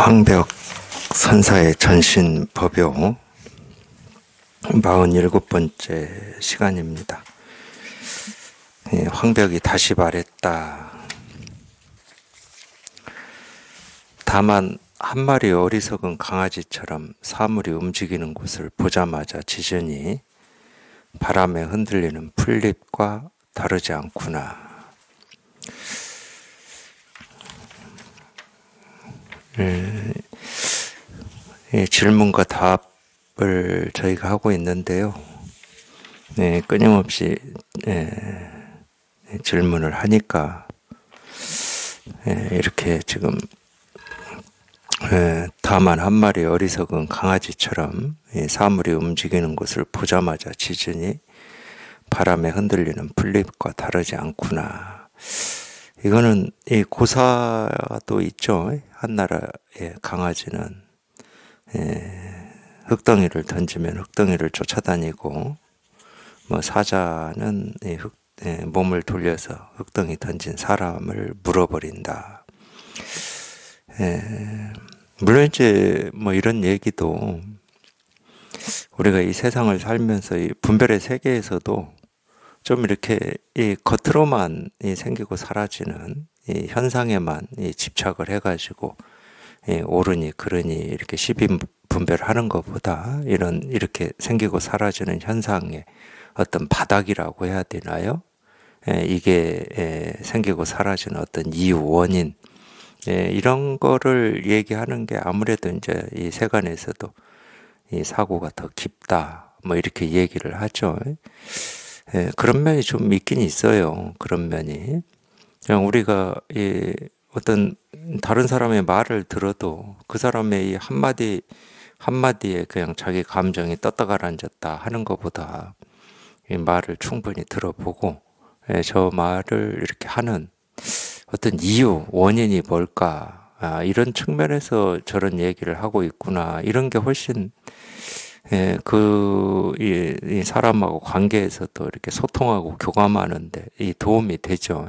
황벽 선사의 전신 법요 47번째 시간입니다. 예, 황벽이 다시 말했다. 다만 한 마리 어리석은 강아지처럼 사물이 움직이는 곳을 보자마자 지전이 바람에 흔들리는 풀잎과 다르지 않구나. 예. 예, 질문과 답을 저희가 하고 있는데요. 예, 끊임없이 질문을 하니까 이렇게 지금 다만 한 마리 어리석은 강아지처럼 사물이 움직이는 것을 보자마자 짖으니 바람에 흔들리는 풀잎과 다르지 않구나. 이거는 이 고사도 있죠. 한나라의 강아지는 예, 흙덩이를 던지면 흙덩이를 쫓아다니고 뭐 사자는 이 흙, 예, 몸을 돌려서 흙덩이 던진 사람을 물어버린다. 예, 물론 이제 뭐 이런 얘기도 우리가 이 세상을 살면서 이 분별의 세계에서도 좀 이렇게 이 겉으로만 이 생기고 사라지는 이 현상에만 이 집착을 해가지고 예, 오르니 그러니 이렇게 시비 분별하는 것보다 이런 이렇게 생기고 사라지는 현상의 어떤 바닥이라고 해야 되나요? 예, 이게 예, 생기고 사라지는 어떤 이유 원인 예, 이런 거를 얘기하는 게 아무래도 이제 이 세간에서도 이 사고가 더 깊다 뭐 이렇게 얘기를 하죠. 예, 그런 면이 좀 있긴 있어요. 그런 면이. 그냥 우리가 이 어떤 다른 사람의 말을 들어도 그 사람의 이 한마디 한마디에 그냥 자기 감정이 떴다 가라앉았다 하는 것보다 이 말을 충분히 들어보고 예, 저 말을 이렇게 하는 어떤 이유, 원인이 뭘까? 아, 이런 측면에서 저런 얘기를 하고 있구나. 이런 게 훨씬 예, 그, 이, 이 사람하고 관계에서 또 이렇게 소통하고 교감하는데 이 도움이 되죠.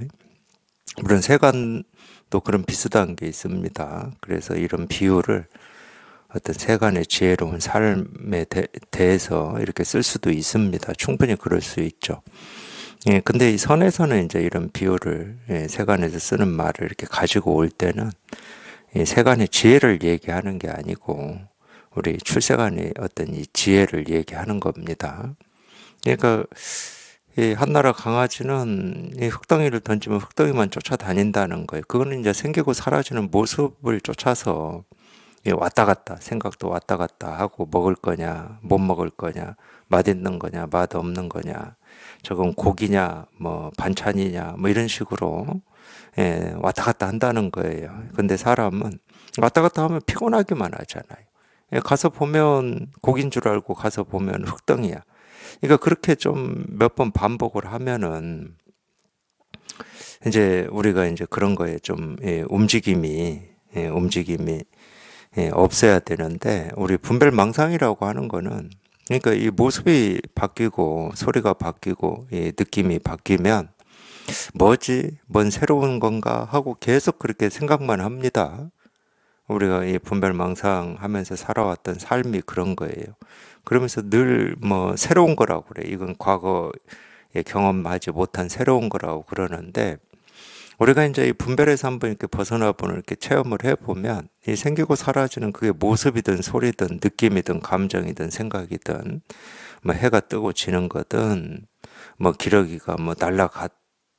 물론 세간도 그런 비슷한 게 있습니다. 그래서 이런 비유를 어떤 세간의 지혜로운 삶에 대, 해서 이렇게 쓸 수도 있습니다. 충분히 그럴 수 있죠. 예, 근데 이 선에서는 이제 이런 비유를 예, 세간에서 쓰는 말을 이렇게 가지고 올 때는 예, 세간의 지혜를 얘기하는 게 아니고 우리 출세관이 어떤 이 지혜를 얘기하는 겁니다. 그러니까 이 한나라 강아지는 이 흙덩이를 던지면 흙덩이만 쫓아다닌다는 거예요. 그거는 이제 생기고 사라지는 모습을 쫓아서 왔다 갔다 생각도 왔다 갔다 하고 먹을 거냐 못 먹을 거냐 맛있는 거냐 맛 없는 거냐 저건 고기냐 뭐 반찬이냐 뭐 이런 식으로 예, 왔다 갔다 한다는 거예요. 근데 사람은 왔다 갔다 하면 피곤하기만 하잖아요. 예, 가서 보면 곡인 줄 알고 가서 보면 흙덩이야. 그러니까 그렇게 좀 몇 번 반복을 하면은 이제 우리가 이제 그런 거에 좀 예, 움직임이 예, 움직임이 없어야 되는데 우리 분별망상이라고 하는 거는 그러니까 이 모습이 바뀌고 소리가 바뀌고 이 느낌이 바뀌면 뭐지 뭔 새로운 건가 하고 계속 그렇게 생각만 합니다. 우리가 이 분별망상하면서 살아왔던 삶이 그런 거예요. 그러면서 늘 뭐 새로운 거라고 그래. 이건 과거에 경험하지 못한 새로운 거라고 그러는데 우리가 이제 이 분별에서 한번 이렇게 벗어나 보는 이렇게 체험을 해 보면 이 생기고 사라지는 그게 모습이든 소리든 느낌이든 감정이든 생각이든 뭐 해가 뜨고 지는 거든 뭐 기러기가 뭐 날아갔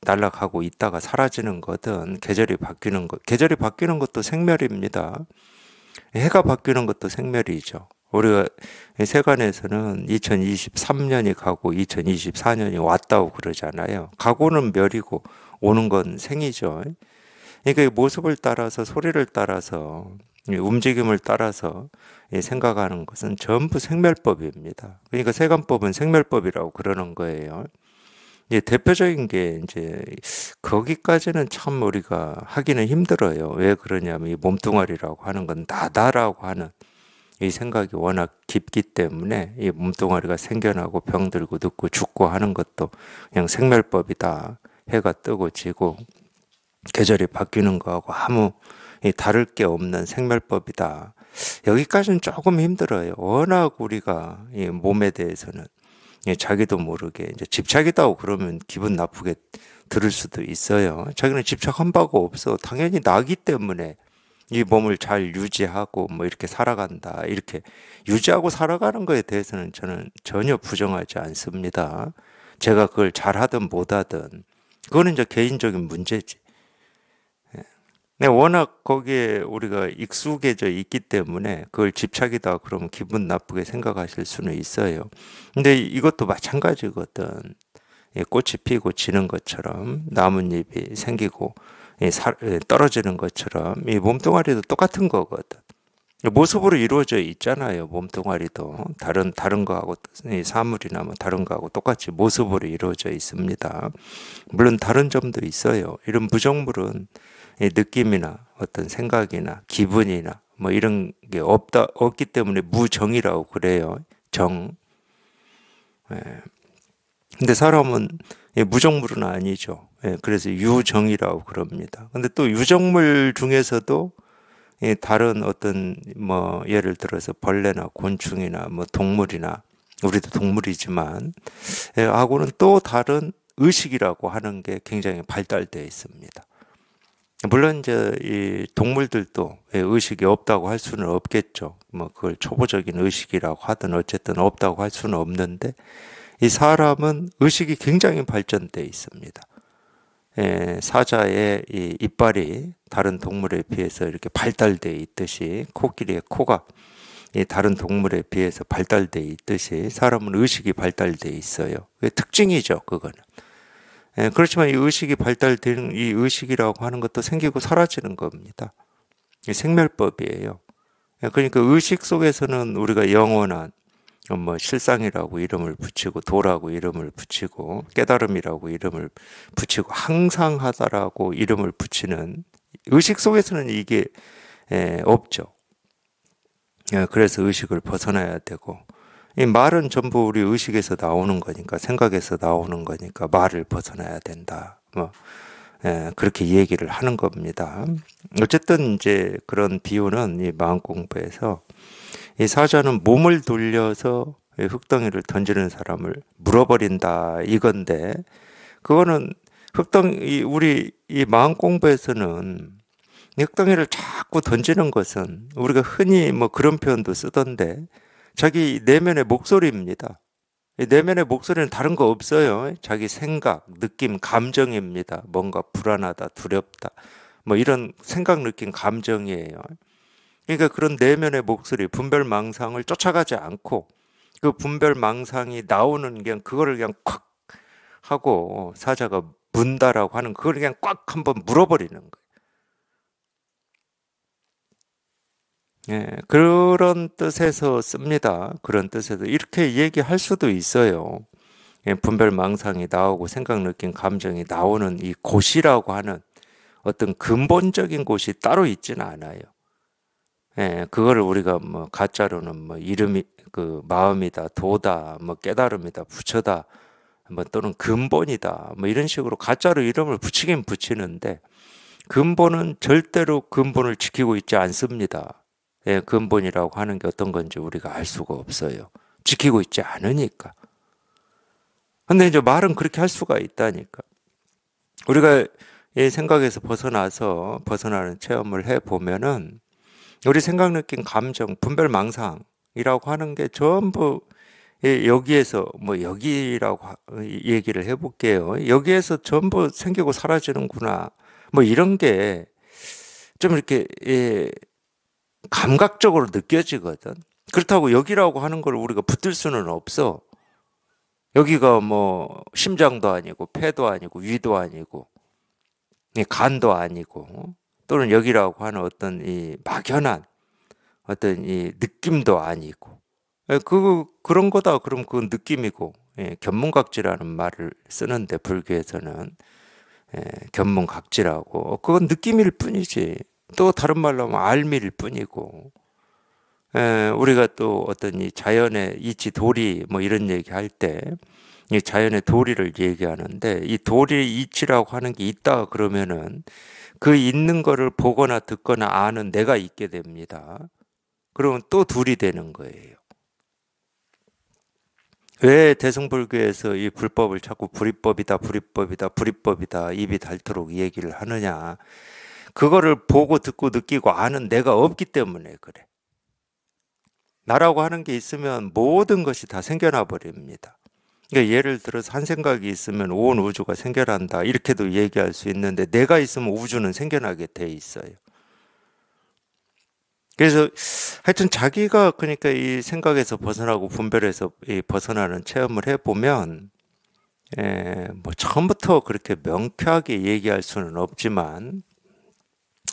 날라가고 있다가 사라지는 거든 계절이 바뀌는 것 계절이 바뀌는 것도 생멸입니다. 해가 바뀌는 것도 생멸이죠. 우리가 세간에서는 2023년이 가고 2024년이 왔다고 그러잖아요. 가고는 멸이고 오는 건 생이죠. 그러니까 모습을 따라서 소리를 따라서 움직임을 따라서 생각하는 것은 전부 생멸법입니다. 그러니까 세간법은 생멸법이라고 그러는 거예요. 예, 대표적인 게이제 거기까지는 참 우리가 하기는 힘들어요. 왜 그러냐면 이 몸뚱아리라고 하는 건 나다라고 하는 이 생각이 워낙 깊기 때문에 이 몸뚱아리가 생겨나고 병들고 늙고 죽고 하는 것도 그냥 생멸법이다. 해가 뜨고 지고 계절이 바뀌는 거하고 아무 다를 게 없는 생멸법이다. 여기까지는 조금 힘들어요. 워낙 우리가 이 몸에 대해서는 예, 자기도 모르게 이제 집착했다고 그러면 기분 나쁘게 들을 수도 있어요. 자기는 집착한 바가 없어. 당연히 나기 때문에 이 몸을 잘 유지하고 뭐 이렇게 살아간다. 이렇게 유지하고 살아가는 거에 대해서는 저는 전혀 부정하지 않습니다. 제가 그걸 잘하든 못하든 그거는 이제 개인적인 문제지. 네, 워낙 거기에 우리가 익숙해져 있기 때문에 그걸 집착이다 그러면 기분 나쁘게 생각하실 수는 있어요. 근데 이것도 마찬가지거든. 예, 꽃이 피고 지는 것처럼 나뭇잎이 생기고 예, 사, 예, 떨어지는 것처럼 이 몸뚱아리도 똑같은 거거든. 모습으로 이루어져 있잖아요. 몸뚱아리도 다른 다른 거하고 사물이나 뭐 다른 거하고 똑같이 모습으로 이루어져 있습니다. 물론 다른 점도 있어요. 이런 부정물은 느낌이나 어떤 생각이나 기분이나 뭐 이런 게 없다 없기 때문에 무정이라고 그래요. 정. 예. 근데 사람은 예, 무정물은 아니죠. 예, 그래서 유정이라고 그럽니다. 근데 또 유정물 중에서도 예, 다른 어떤 뭐 예를 들어서 벌레나 곤충이나 뭐 동물이나 우리도 동물이지만 예, 하고는 또 다른 의식이라고 하는 게 굉장히 발달되어 있습니다. 물론 이제 이 동물들도 예, 의식이 없다고 할 수는 없겠죠. 뭐 그걸 초보적인 의식이라고 하든 어쨌든 없다고 할 수는 없는데 이 사람은 의식이 굉장히 발전돼 있습니다. 예, 사자의 이 이빨이 다른 동물에 비해서 이렇게 발달돼 있듯이 코끼리의 코가 이 다른 동물에 비해서 발달돼 있듯이 사람은 의식이 발달돼 있어요. 특징이죠, 그거는. 예, 그렇지만 이 의식이 발달된이 의식이라고 하는 것도 생기고 사라지는 겁니다. 생멸법이에요. 예, 그러니까 의식 속에서는 우리가 영원한 뭐 실상이라고 이름을 붙이고 도라고 이름을 붙이고 깨달음이라고 이름을 붙이고 항상 하다라고 이름을 붙이는 의식 속에서는 이게 예, 없죠. 예, 그래서 의식을 벗어나야 되고 이 말은 전부 우리 의식에서 나오는 거니까 생각에서 나오는 거니까 말을 벗어나야 된다. 뭐 예, 그렇게 얘기를 하는 겁니다. 어쨌든 이제 그런 비유는 이 마음 공부에서 이 사자는 몸을 돌려서 흙덩이를 던지는 사람을 물어버린다 이건데 그거는 흙덩이 우리 이 마음 공부에서는 흙덩이를 자꾸 던지는 것은 우리가 흔히 뭐 그런 표현도 쓰던데 자기 내면의 목소리입니다. 내면의 목소리는 다른 거 없어요. 자기 생각, 느낌, 감정입니다. 뭔가 불안하다, 두렵다. 뭐 이런 생각, 느낌, 감정이에요. 그러니까 그런 내면의 목소리, 분별 망상을 쫓아가지 않고 그 분별 망상이 나오는 그냥 그거를 그냥 콱 하고 사자가 문다라고 하는 그걸 그냥 꽉 한번 물어버리는 거예요. 예, 그런 뜻에서 씁니다. 그런 뜻에서 이렇게 얘기할 수도 있어요. 예, 분별 망상이 나오고 생각 느낀 감정이 나오는 이 곳이라고 하는 어떤 근본적인 곳이 따로 있지는 않아요. 예, 그거를 우리가 뭐 가짜로는 뭐 이름이 그 마음이다, 도다, 뭐 깨달음이다, 부처다, 뭐 또는 근본이다, 뭐 이런 식으로 가짜로 이름을 붙이긴 붙이는데 근본은 절대로 근본을 지키고 있지 않습니다. 예, 근본이라고 하는 게 어떤 건지 우리가 알 수가 없어요. 지키고 있지 않으니까. 근데 이제 말은 그렇게 할 수가 있다니까. 우리가 이 생각에서 벗어나서 벗어나는 체험을 해 보면은 우리 생각, 느낀 감정, 분별, 망상이라고 하는 게 전부 여기에서 뭐 여기라고 얘기를 해볼게요. 여기에서 전부 생기고 사라지는구나. 뭐 이런 게 좀 이렇게 감각적으로 느껴지거든. 그렇다고 여기라고 하는 걸 우리가 붙들 수는 없어. 여기가 뭐 심장도 아니고 폐도 아니고 위도 아니고 간도 아니고 어? 또는 여기라고 하는 어떤 이 막연한 어떤 이 느낌도 아니고 예, 그 그런 거다 그럼 그 느낌이고 예, 견문각지라는 말을 쓰는데 불교에서는 예, 견문각지라고 그건 느낌일 뿐이지 또 다른 말로 하면 알밀 뿐이고 에, 예, 우리가 또 어떤 이 자연의 이치 도리 뭐 이런 얘기 할때 이 자연의 도리를 얘기하는데 이 도리의 이치라고 하는 게 있다 그러면은 그 있는 거를 보거나 듣거나 아는 내가 있게 됩니다. 그러면 또 둘이 되는 거예요. 왜 대승불교에서 이 불법을 자꾸 불이법이다, 불이법이다, 불이법이다 입이 닳도록 얘기를 하느냐? 그거를 보고 듣고 느끼고 아는 내가 없기 때문에 그래. 나라고 하는 게 있으면 모든 것이 다 생겨나 버립니다. 그러니까 예를 들어서 한 생각이 있으면 온 우주가 생겨난다 이렇게도 얘기할 수 있는데 내가 있으면 우주는 생겨나게 돼 있어요. 그래서 하여튼 자기가 그러니까 이 생각에서 벗어나고 분별에서 벗어나는 체험을 해보면 에, 예, 뭐 처음부터 그렇게 명쾌하게 얘기할 수는 없지만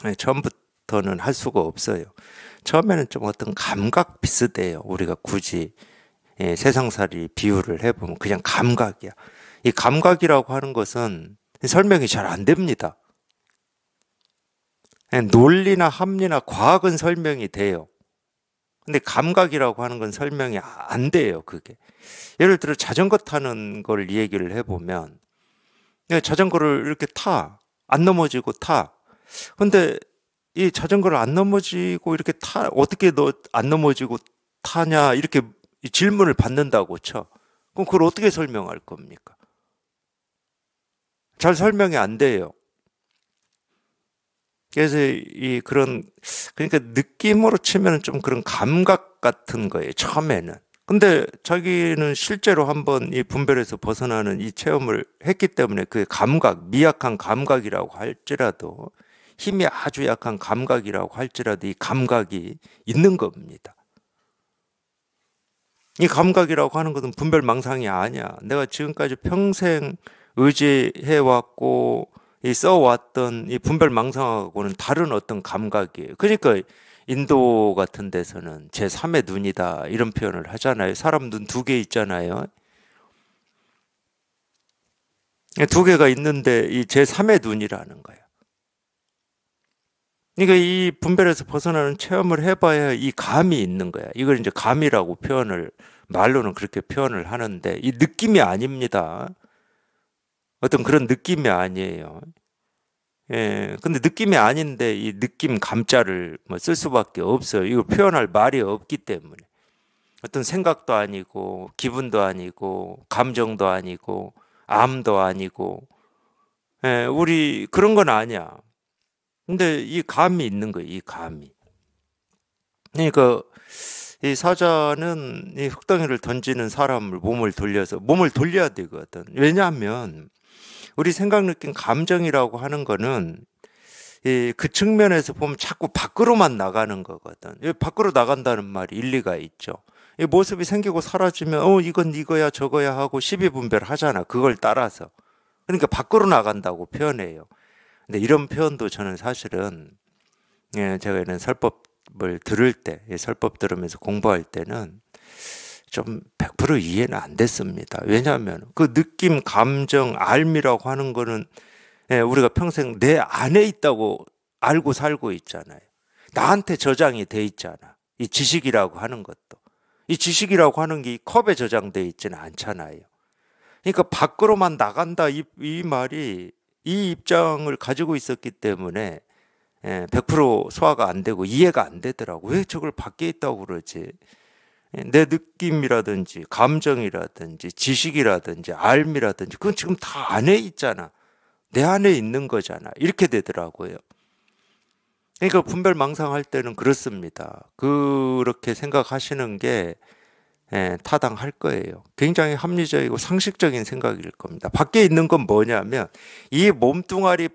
예, 처음부터는 할 수가 없어요. 처음에는 좀 어떤 감각 비슷해요. 우리가 굳이 예, 세상살이 비유를 해보면 그냥 감각이야. 이 감각이라고 하는 것은 설명이 잘 안 됩니다. 예, 논리나 합리나 과학은 설명이 돼요. 근데 감각이라고 하는 건 설명이 안 돼요, 그게. 예를 들어 자전거 타는 걸 얘기를 해보면, 예, 자전거를 이렇게 타. 안 넘어지고 타. 근데 이 자전거를 안 넘어지고 이렇게 타 어떻게 너안 넘어지고 타냐 이렇게 질문을 받는다고 쳐. 그럼 그걸 어떻게 설명할 겁니까? 잘 설명이 안 돼요. 그래서 이 그런 그러니까 느낌으로 치면 좀 그런 감각 같은 거예요. 처음에는. 근데 자기는 실제로 한번 이 분별에서 벗어나는 이 체험을 했기 때문에 그 감각, 미약한 감각이라고 할지라도 힘이 아주 약한 감각이라고 할지라도 이 감각이 있는 겁니다. 이 감각이라고 하는 것은 분별망상이 아니야. 내가 지금까지 평생 의지해왔고 이 써왔던 이 분별망상하고는 다른 어떤 감각이에요. 그러니까 인도 같은 데서는 제3의 눈이다 이런 표현을 하잖아요. 사람 눈 두 개 있잖아요. 두 개가 있는데 이 제3의 눈이라는 거예요. 그러니까 이 분별에서 벗어나는 체험을 해봐야 이 감이 있는 거야. 이걸 이제 감이라고 표현을 말로는 그렇게 표현을 하는데 이 느낌이 아닙니다. 어떤 그런 느낌이 아니에요. 예, 근데 느낌이 아닌데 이 느낌 감자를 뭐 쓸 수밖에 없어요. 이거 표현할 말이 없기 때문에 어떤 생각도 아니고 기분도 아니고 감정도 아니고 암도 아니고 예, 우리 그런 건 아니야. 근데 이 감이 있는 거예요. 이 감이. 그러니까 이 사자는 이 흙덩이를 던지는 사람을 몸을 돌려서 몸을 돌려야 되거든. 그 왜냐하면 우리 생각 느낀 감정이라고 하는 거는 이 그 측면에서 보면 자꾸 밖으로만 나가는 거거든. 밖으로 나간다는 말이 일리가 있죠. 이 모습이 생기고 사라지면 어 이건 이거야 저거야 하고 시비 분별하잖아. 그걸 따라서. 그러니까 밖으로 나간다고 표현해요. 근데 이런 표현도 저는 사실은 예, 제가 이런 설법을 들을 때, 예, 설법 들으면서 공부할 때는 좀 100% 이해는 안 됐습니다. 왜냐하면 그 느낌, 감정, 알미라고 하는 거는 예, 우리가 평생 내 안에 있다고 알고 살고 있잖아요. 나한테 저장이 돼 있잖아. 이 지식이라고 하는 것도. 이 지식이라고 하는 게 컵에 저장돼 있지는 않잖아요. 그러니까 밖으로만 나간다 이, 이 말이 이 입장을 가지고 있었기 때문에 100% 예, 소화가 안 되고 이해가 안 되더라고. 왜 저걸 밖에 있다고 그러지? 예, 내 느낌이라든지 감정이라든지 지식이라든지 알미라든지 그건 지금 다 안에 있잖아. 내 안에 있는 거잖아. 이렇게 되더라고요. 그러니까 분별망상할 때는 그렇습니다. 그렇게 생각하시는 게 예, 타당할 거예요. 굉장히 합리적이고 상식적인 생각일 겁니다. 밖에 있는 건 뭐냐면 이 몸뚱아리가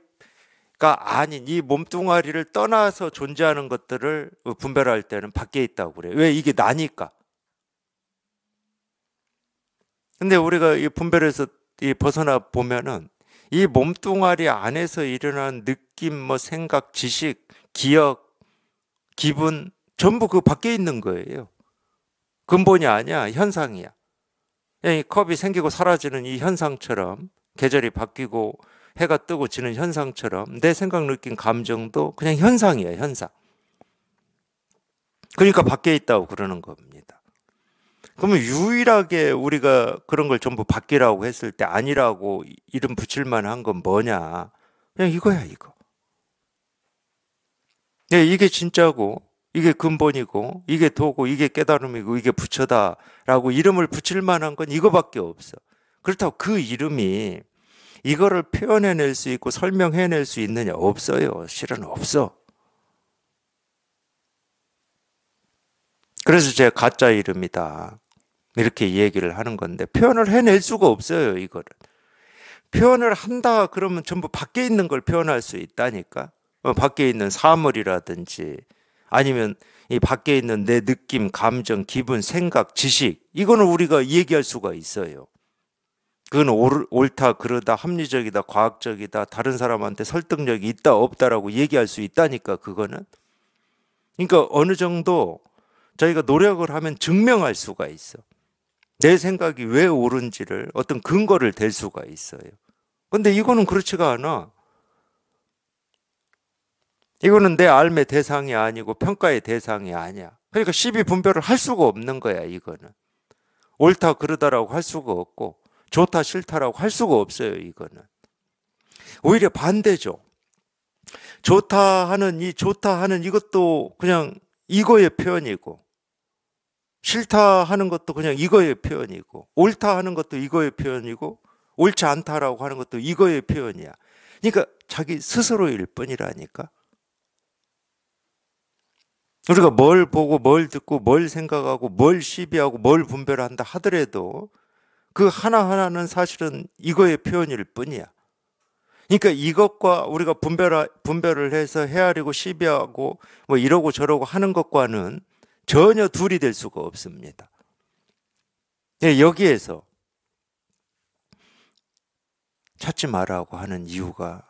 아닌 이 몸뚱아리를 떠나서 존재하는 것들을 분별할 때는 밖에 있다고 그래요. 왜 이게 나니까. 근데 우리가 이 분별에서 이 벗어나 보면은 이 몸뚱아리 안에서 일어난 느낌, 뭐 생각, 지식, 기억, 기분 전부 그 밖에 있는 거예요. 근본이 아니야. 현상이야. 이 컵이 생기고 사라지는 이 현상처럼 계절이 바뀌고 해가 뜨고 지는 현상처럼 내 생각 느낀 감정도 그냥 현상이에요. 현상. 그러니까 밖에 있다고 그러는 겁니다. 그러면 유일하게 우리가 그런 걸 전부 바뀌라고 했을 때 아니라고 이름 붙일만 한건 뭐냐? 그냥 이거야, 이거. 네, 이게 진짜고 이게 근본이고 이게 도고 이게 깨달음이고 이게 부처다라고 이름을 붙일 만한 건 이거밖에 없어. 그렇다고 그 이름이 이거를 표현해낼 수 있고 설명해낼 수 있느냐 없어요. 실은 없어. 그래서 제가 가짜 이름이다. 이렇게 얘기를 하는 건데 표현을 해낼 수가 없어요, 이거를. 표현을 한다 그러면 전부 밖에 있는 걸 표현할 수 있다니까. 어, 밖에 있는 사물이라든지 아니면 이 밖에 있는 내 느낌, 감정, 기분, 생각, 지식 이거는 우리가 얘기할 수가 있어요. 그건 옳, 옳다, 그러다, 합리적이다, 과학적이다, 다른 사람한테 설득력이 있다, 없다라고 얘기할 수 있다니까 그거는. 그러니까 어느 정도 저희가 노력을 하면 증명할 수가 있어. 내 생각이 왜 옳은지를 어떤 근거를 댈 수가 있어요. 근데 이거는 그렇지가 않아. 이거는 내 삶의 대상이 아니고 평가의 대상이 아니야. 그러니까 시비 분별을 할 수가 없는 거야, 이거는. 옳다, 그러다라고 할 수가 없고, 좋다, 싫다라고 할 수가 없어요, 이거는. 오히려 반대죠. 좋다 하는 이 좋다 하는 이것도 그냥 이거의 표현이고, 싫다 하는 것도 그냥 이거의 표현이고, 옳다 하는 것도 이거의 표현이고, 옳지 않다라고 하는 것도 이거의 표현이야. 그러니까 자기 스스로일 뿐이라니까. 우리가 뭘 보고 뭘 듣고 뭘 생각하고 뭘 시비하고 뭘 분별한다 하더라도 그 하나하나는 사실은 이거의 표현일 뿐이야. 그러니까 이것과 우리가 분별 분별을 해서 헤아리고 시비하고 뭐 이러고 저러고 하는 것과는 전혀 둘이 될 수가 없습니다. 예, 여기에서 찾지 말라고 하는 이유가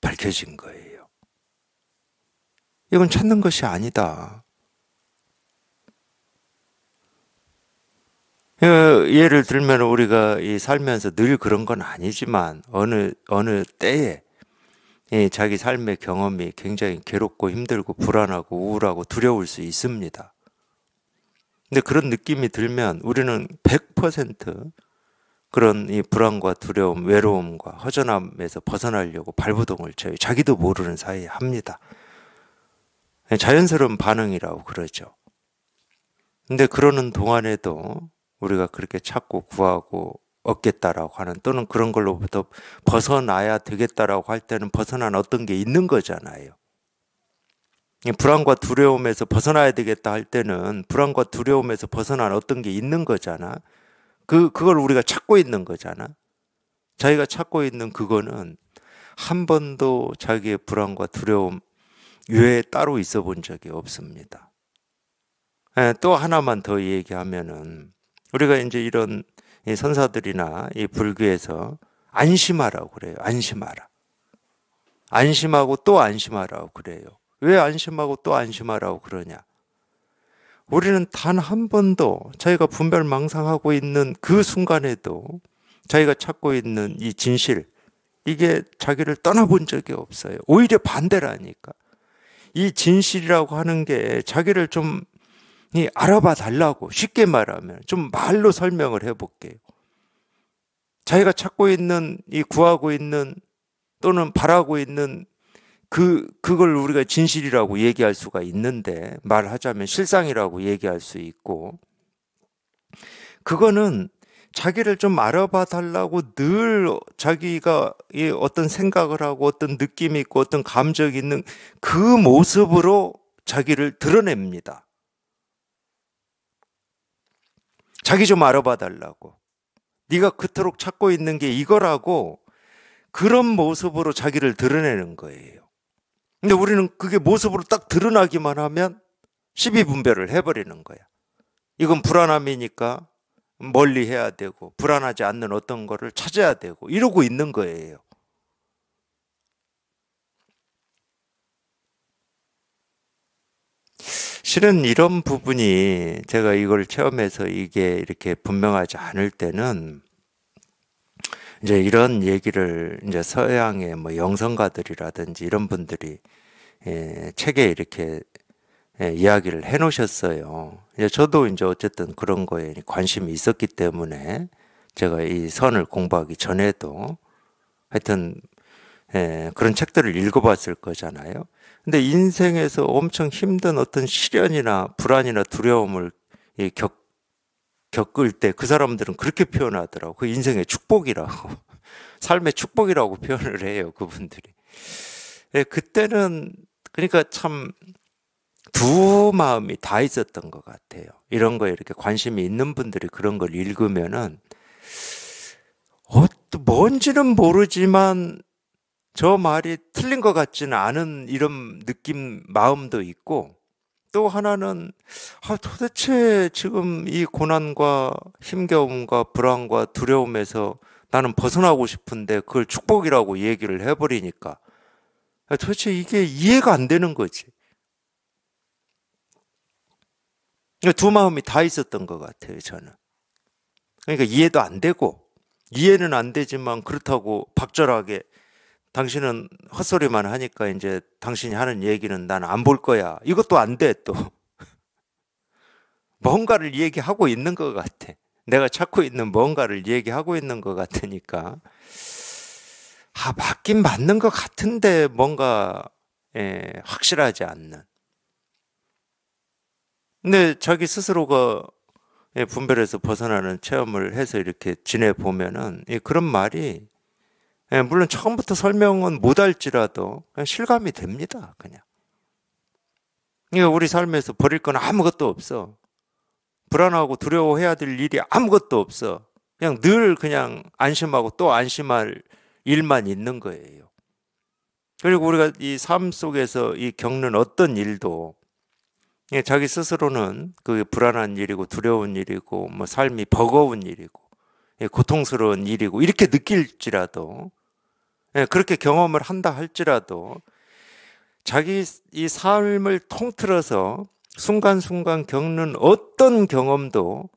밝혀진 거예요. 이건 찾는 것이 아니다. 어, 예를 들면 우리가 살면서 늘 그런 건 아니지만 어느 어느 때에 자기 삶의 경험이 굉장히 괴롭고 힘들고 불안하고 우울하고 두려울 수 있습니다. 근데 그런 느낌이 들면 우리는 100% 그런 이 불안과 두려움, 외로움과 허전함에서 벗어나려고 발부동을 저희 자기도 모르는 사이에 합니다. 자연스러운 반응이라고 그러죠. 근데 그러는 동안에도 우리가 그렇게 찾고 구하고 얻겠다라고 하는 또는 그런 걸로부터 벗어나야 되겠다라고 할 때는 벗어난 어떤 게 있는 거잖아요. 불안과 두려움에서 벗어나야 되겠다 할 때는 불안과 두려움에서 벗어난 어떤 게 있는 거잖아. 그, 그걸 우리가 찾고 있는 거잖아. 자기가 찾고 있는 그거는 한 번도 자기의 불안과 두려움 교에 따로 있어 본 적이 없습니다. 예, 또 하나만 더 얘기하면은 우리가 이제 이런 선사들이나 이 불교에서 안심하라고 그래요. 안심하라. 안심하고 또 안심하라고 그래요. 왜 안심하고 또 안심하라고 그러냐? 우리는 단 한 번도 저희가 분별망상하고 있는 그 순간에도 자기가 찾고 있는 이 진실, 이게 자기를 떠나본 적이 없어요. 오히려 반대라니까. 이 진실이라고 하는 게 자기를 좀 알아봐 달라고 쉽게 말하면 좀 말로 설명을 해볼게요. 자기가 찾고 있는 이 구하고 있는 또는 바라고 있는 그 그걸 우리가 진실이라고 얘기할 수가 있는데 말하자면 실상이라고 얘기할 수 있고 그거는 자기를 좀 알아봐 달라고 늘 자기가 어떤 생각을 하고 어떤 느낌이 있고 어떤 감정이 있는 그 모습으로 자기를 드러냅니다. 자기 좀 알아봐 달라고. 네가 그토록 찾고 있는 게 이거라고 그런 모습으로 자기를 드러내는 거예요. 근데 우리는 그게 모습으로 딱 드러나기만 하면 시비 분별을 해버리는 거야. 이건 불안함이니까 멀리 해야 되고 불안하지 않는 어떤 거를 찾아야 되고 이러고 있는 거예요. 실은 이런 부분이 제가 이걸 체험해서 이게 이렇게 분명하지 않을 때는 이제 이런 얘기를 이제 서양의 뭐 영성가들이라든지 이런 분들이 예, 책에 이렇게 예, 이야기를 해 놓으셨어요. 이제 저도 이제 어쨌든 그런 거에 관심이 있었기 때문에 제가 이 선을 공부하기 전에도 하여튼 예, 그런 책들을 읽어봤을 거잖아요. 근데 인생에서 엄청 힘든 어떤 시련이나 불안이나 두려움을 예, 겪, 겪을 때 그 사람들은 그렇게 표현하더라고. 그 인생의 축복이라고. 삶의 축복이라고 표현을 해요, 그분들이. 예, 그때는, 그러니까 참, 두 마음이 다 있었던 것 같아요. 이런 거에 이렇게 관심이 있는 분들이 그런 걸 읽으면은, 어, 뭔지는 모르지만 저 말이 틀린 것 같지는 않은 이런 느낌, 마음도 있고, 또 하나는, 아, 도대체 지금 이 고난과 힘겨움과 불안과 두려움에서 나는 벗어나고 싶은데 그걸 축복이라고 얘기를 해버리니까, 도대체 이게 이해가 안 되는 거지. 그러니까 두 마음이 다 있었던 것 같아요, 저는. 그러니까 이해도 안 되고, 이해는 안 되지만 그렇다고 박절하게 당신은 헛소리만 하니까 이제 당신이 하는 얘기는 난 안 볼 거야. 이것도 안 돼, 또. 뭔가를 얘기하고 있는 것 같아. 내가 찾고 있는 뭔가를 얘기하고 있는 것 같으니까. 아, 맞긴 맞는 것 같은데 뭔가, 에, 예, 확실하지 않는. 근데 자기 스스로가 예, 분별해서 벗어나는 체험을 해서 이렇게 지내보면은 그런 말이 예, 물론 처음부터 설명은 못할지라도 실감이 됩니다. 그냥. 그러 우리 삶에서 버릴 건 아무것도 없어. 불안하고 두려워해야 될 일이 아무것도 없어. 그냥 늘 그냥 안심하고 또 안심할 일만 있는 거예요. 그리고 우리가 이 삶 속에서 이 겪는 어떤 일도 예, 자기 스스로는 그 불안한 일이고 두려운 일이고 뭐 삶이 버거운 일이고 예, 고통스러운 일이고 이렇게 느낄지라도 예, 그렇게 경험을 한다 할지라도 자기 이 삶을 통틀어서 순간순간 겪는 어떤 경험도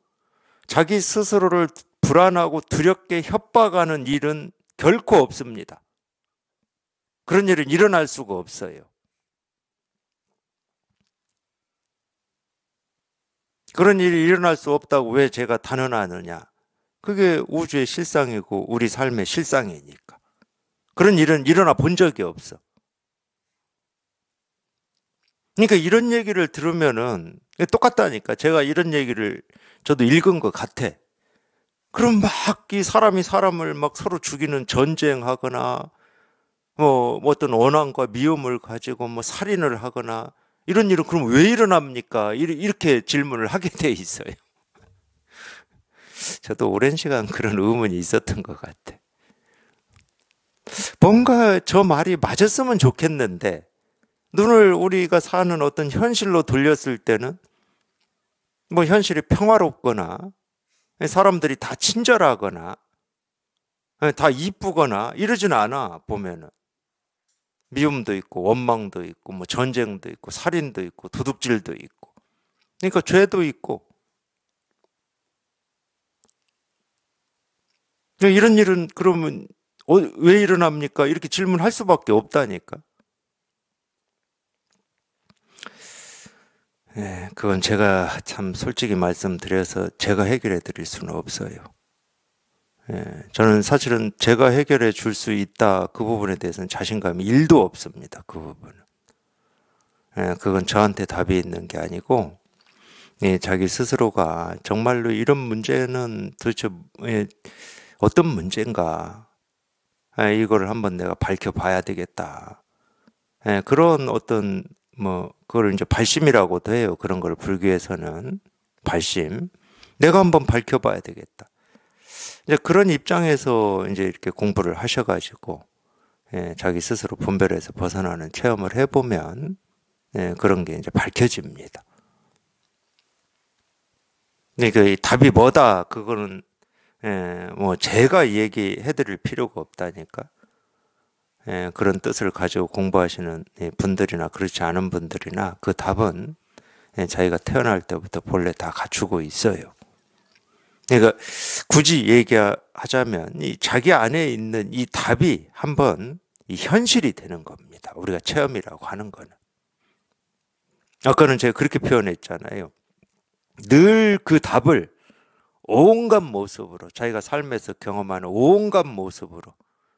자기 스스로를 불안하고 두렵게 협박하는 일은 결코 없습니다. 그런 일은 일어날 수가 없어요. 그런 일이 일어날 수 없다고 왜 제가 단언하느냐? 그게 우주의 실상이고 우리 삶의 실상이니까. 그런 일은 일어나 본 적이 없어. 그러니까 이런 얘기를 들으면은 똑같다니까. 제가 이런 얘기를 저도 읽은 것 같아. 그럼 막 이 사람이 사람을 막 서로 죽이는 전쟁하거나 뭐 어떤 원한과 미움을 가지고 뭐 살인을 하거나 이런 일은 그럼 왜 일어납니까? 이렇게 질문을 하게 돼 있어요. 저도 오랜 시간 그런 의문이 있었던 것 같아. 뭔가 저 말이 맞았으면 좋겠는데, 눈을 우리가 사는 어떤 현실로 돌렸을 때는, 뭐 현실이 평화롭거나, 사람들이 다 친절하거나, 예, 다 이쁘거나, 이러진 않아, 보면은. 미움도 있고 원망도 있고 뭐 전쟁도 있고 살인도 있고 도둑질도 있고 그러니까 죄도 있고 이런 일은 그러면 어, 왜 일어납니까? 이렇게 질문할 수밖에 없다니까. 네, 그건 제가 참 솔직히 말씀드려서 제가 해결해 드릴 수는 없어요. 예, 저는 사실은 제가 해결해 줄 수 있다 그 부분에 대해서는 자신감이 1도 없습니다. 그 부분은. 예, 그건 저한테 답이 있는 게 아니고 예, 자기 스스로가 정말로 이런 문제는 도대체 예, 어떤 문제인가 예, 이거를 한번 내가 밝혀봐야 되겠다. 예, 그런 어떤 뭐 그걸 이제 발심이라고도 해요. 그런 걸 불교에서는 발심. 내가 한번 밝혀봐야 되겠다. 이제 그런 입장에서 이제 이렇게 공부를 하셔가지고 예, 자기 스스로 분별해서 벗어나는 체험을 해보면 예, 그런 게 이제 밝혀집니다. 그 답이 뭐다 그거는 예, 뭐 제가 얘기해드릴 필요가 없다니까. 예, 그런 뜻을 가지고 공부하시는 예, 분들이나 그렇지 않은 분들이나 그 답은 예, 자기가 태어날 때부터 본래 다 갖추고 있어요. 내가 굳이 얘기하자면 이 자기 안에 있는 이 답이 한번 이 현실이 되는 겁니다. 우리가 체험이라고 하는 거는. 아까는 제가 그렇게 표현했잖아요. 늘 그 답을 온갖 모습으로 자기가 삶에서 경험하는 온갖 모습으로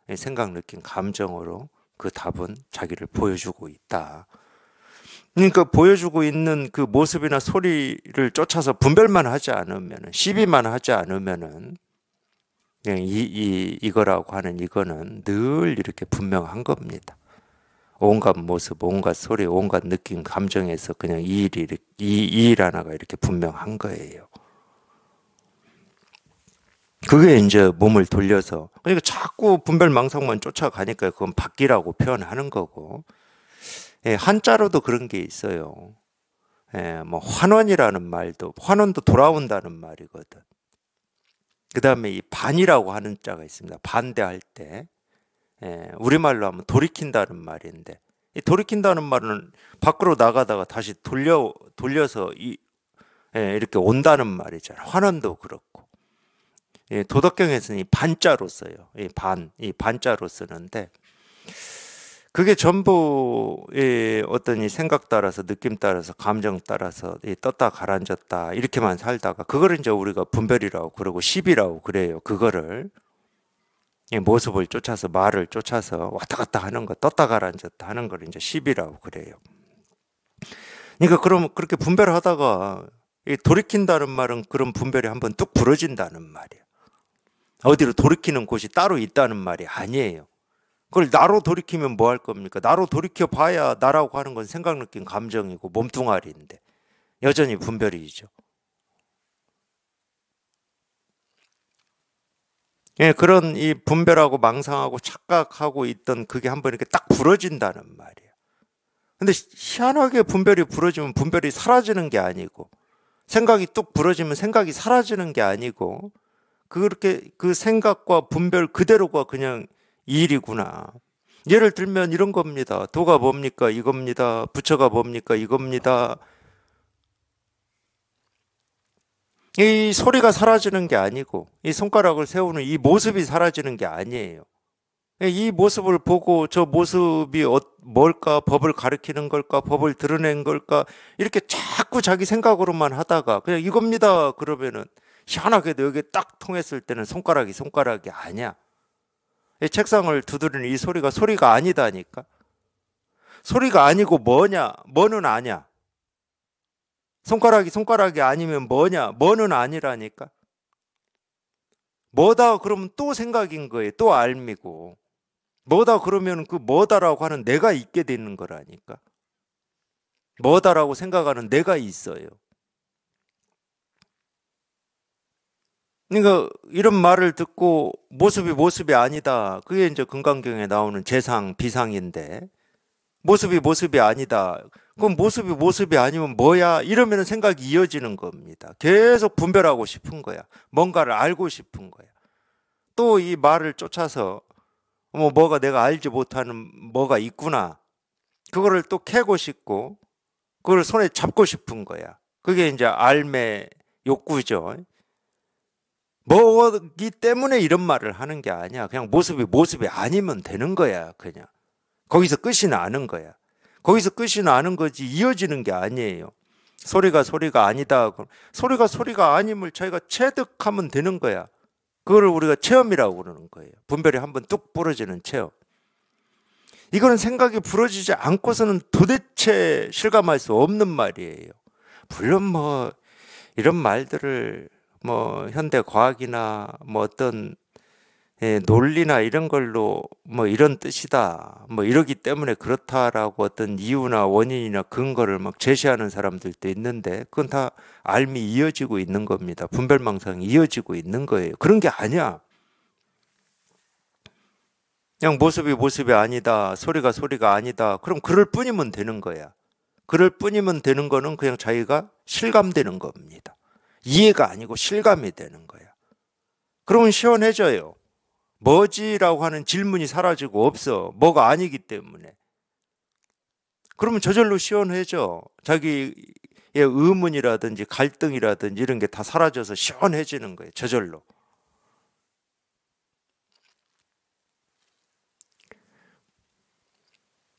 예, 생각, 느낀 감정으로 그 답은 자기를 보여주고 있다. 그러니까 보여주고 있는 그 모습이나 소리를 쫓아서 분별만 하지 않으면, 시비만 하지 않으면은, 그냥 예, 이, 이, 이거라고 하는 이거는 늘 이렇게 분명한 겁니다. 온갖 모습, 온갖 소리, 온갖 느낌, 감정에서 그냥 이 일이, 이, 일 하나가 이렇게 분명한 거예요. 그게 이제 몸을 돌려서, 그러니까 자꾸 분별망상만 쫓아가니까 그건 바뀌라고 표현하는 거고, 예, 한자로도 그런 게 있어요. 예, 뭐 환원이라는 말도 환원도 돌아온다는 말이거든. 그 다음에 이 반이라고 하는 자가 있습니다. 반대할 때 예, 우리말로 하면 돌이킨다는 말인데 이 돌이킨다는 말은 밖으로 나가다가 다시 돌려 돌려서 이 예, 이렇게 온다는 말이잖아 환원도 그렇고 예, 도덕경에서는 이 반자로 써요. 이 반, 이 반자로 쓰는데 그게 전부 예, 어떤 이 생각 따라서 느낌 따라서 감정 따라서 예, 떴다 가라앉았다 이렇게만 살다가 그거를 이제 우리가 분별이라고 그러고 시비라고 그래요. 그거를 예, 모습을 쫓아서 말을 쫓아서 왔다 갔다 하는 거 떴다 가라앉았다 하는 걸 이제 시비라고 그래요. 그러니까 그럼 그렇게 분별하다가 돌이킨다는 말은 그런 분별이 한번 뚝 부러진다는 말이에요. 어디로 돌이키는 곳이 따로 있다는 말이 아니에요. 그걸 나로 돌이키면 뭐 할 겁니까? 나로 돌이켜 봐야 나라고 하는 건 생각, 느낌, 감정이고 몸뚱아리인데 여전히 분별이죠. 예, 그런 이 분별하고 망상하고 착각하고 있던 그게 한번 이렇게 딱 부러진다는 말이에요. 근데 희한하게 분별이 부러지면 분별이 사라지는 게 아니고 생각이 뚝 부러지면 생각이 사라지는 게 아니고 그렇게 그 생각과 분별 그대로가 그냥 일이구나. 예를 들면 이런 겁니다. 도가 뭡니까? 이겁니다. 부처가 뭡니까? 이겁니다. 이 소리가 사라지는 게 아니고 이 손가락을 세우는 이 모습이 사라지는 게 아니에요. 이 모습을 보고 저 모습이 뭘까 법을 가르치는 걸까 법을 드러낸 걸까 이렇게 자꾸 자기 생각으로만 하다가 그냥 이겁니다 그러면은 희한하게도 여기 딱 통했을 때는 손가락이 손가락이 아니야 이 책상을 두드리는 이 소리가 소리가 아니다니까. 소리가 아니고 뭐냐? 뭐는 아냐? 손가락이 손가락이 아니면 뭐냐? 뭐는 아니라니까. 뭐다 그러면 또 생각인 거예요. 또 알미고. 뭐다 그러면 그 뭐다라고 하는 내가 있게 되는 거라니까. 뭐다라고 생각하는 내가 있어요. 그러니까 이런 말을 듣고 모습이 모습이 아니다. 그게 이제 금강경에 나오는 재상, 비상인데 모습이 모습이 아니다. 그럼 모습이 모습이 아니면 뭐야? 이러면 생각이 이어지는 겁니다. 계속 분별하고 싶은 거야. 뭔가를 알고 싶은 거야. 또 이 말을 쫓아서 뭐 뭐가 내가 알지 못하는 뭐가 있구나. 그거를 또 캐고 싶고 그걸 손에 잡고 싶은 거야. 그게 이제 알매 욕구죠. 뭐기 때문에 이런 말을 하는 게 아니야. 그냥 모습이 모습이 아니면 되는 거야. 그냥 거기서 끝이 나는 거야. 거기서 끝이 나는 거지 이어지는 게 아니에요. 소리가 소리가 아니다. 소리가 소리가 아님을 저희가 체득하면 되는 거야. 그걸 우리가 체험이라고 그러는 거예요. 분별이 한번 뚝 부러지는 체험. 이거는 생각이 부러지지 않고서는 도대체 실감할 수 없는 말이에요. 물론 뭐 이런 말들을 뭐 현대 과학이나 뭐 어떤 예, 논리나 이런 걸로 뭐 이런 뜻이다 뭐 이러기 때문에 그렇다라고 어떤 이유나 원인이나 근거를 막 제시하는 사람들도 있는데 그건 다 알미 이어지고 있는 겁니다 분별망상이 이어지고 있는 거예요 그런 게 아니야 그냥 모습이 모습이 아니다 소리가 소리가 아니다 그럼 그럴 뿐이면 되는 거야 그럴 뿐이면 되는 거는 그냥 자기가 실감되는 겁니다 이해가 아니고 실감이 되는 거예요. 그러면 시원해져요. 뭐지라고 하는 질문이 사라지고 없어. 뭐가 아니기 때문에. 그러면 저절로 시원해져. 자기의 의문이라든지 갈등이라든지 이런 게 다 사라져서 시원해지는 거예요. 저절로.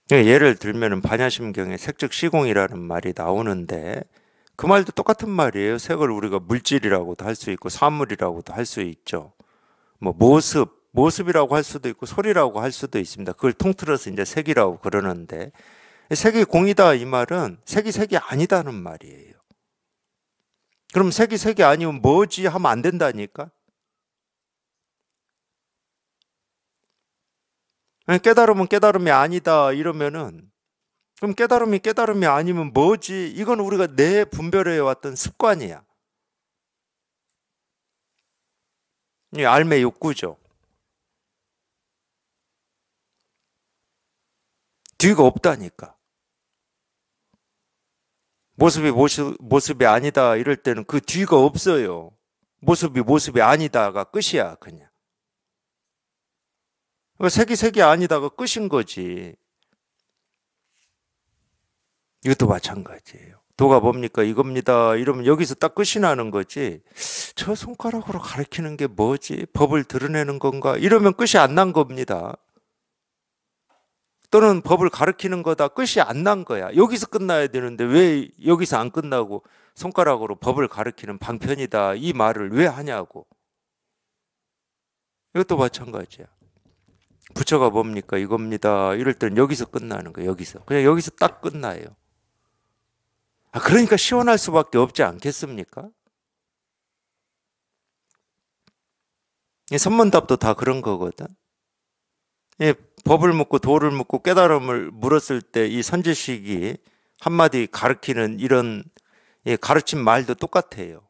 그러니까 예를 들면 반야심경에 색즉시공이라는 말이 나오는데 그 말도 똑같은 말이에요. 색을 우리가 물질이라고도 할 수 있고 사물이라고도 할 수 있죠. 뭐 모습, 모습이라고 할 수도 있고 소리라고 할 수도 있습니다. 그걸 통틀어서 이제 색이라고 그러는데 색이 공이다 이 말은 색이 색이 아니다는 말이에요. 그럼 색이 색이 아니면 뭐지 하면 안 된다니까? 예, 깨달음은 깨달음이 아니다 이러면은 그럼 깨달음이 깨달음이 아니면 뭐지? 이건 우리가 내 분별해 왔던 습관이야. 이 알매 욕구죠. 뒤가 없다니까. 모습이 모습, 모습이 아니다 이럴 때는 그 뒤가 없어요. 모습이 모습이 아니다가 끝이야, 그냥. 색이 색이 아니다가 끝인 거지. 이것도 마찬가지예요. 도가 뭡니까? 이겁니다. 이러면 여기서 딱 끝이 나는 거지. 저 손가락으로 가리키는 게 뭐지? 법을 드러내는 건가? 이러면 끝이 안 난 겁니다. 또는 법을 가르키는 거다 끝이 안 난 거야. 여기서 끝나야 되는데 왜 여기서 안 끝나고 손가락으로 법을 가르키는 방편이다. 이 말을 왜 하냐고. 이것도 마찬가지야. 부처가 뭡니까? 이겁니다. 이럴 때는 여기서 끝나는 거야. 여기서. 그냥 여기서 딱 끝나요. 아, 그러니까 시원할 수밖에 없지 않겠습니까? 이 선문답도 다 그런 거거든. 예, 법을 묻고 도를 묻고 깨달음을 물었을 때 이 선지식이 한마디 가르키는 이런 예, 가르친 말도 똑같아요.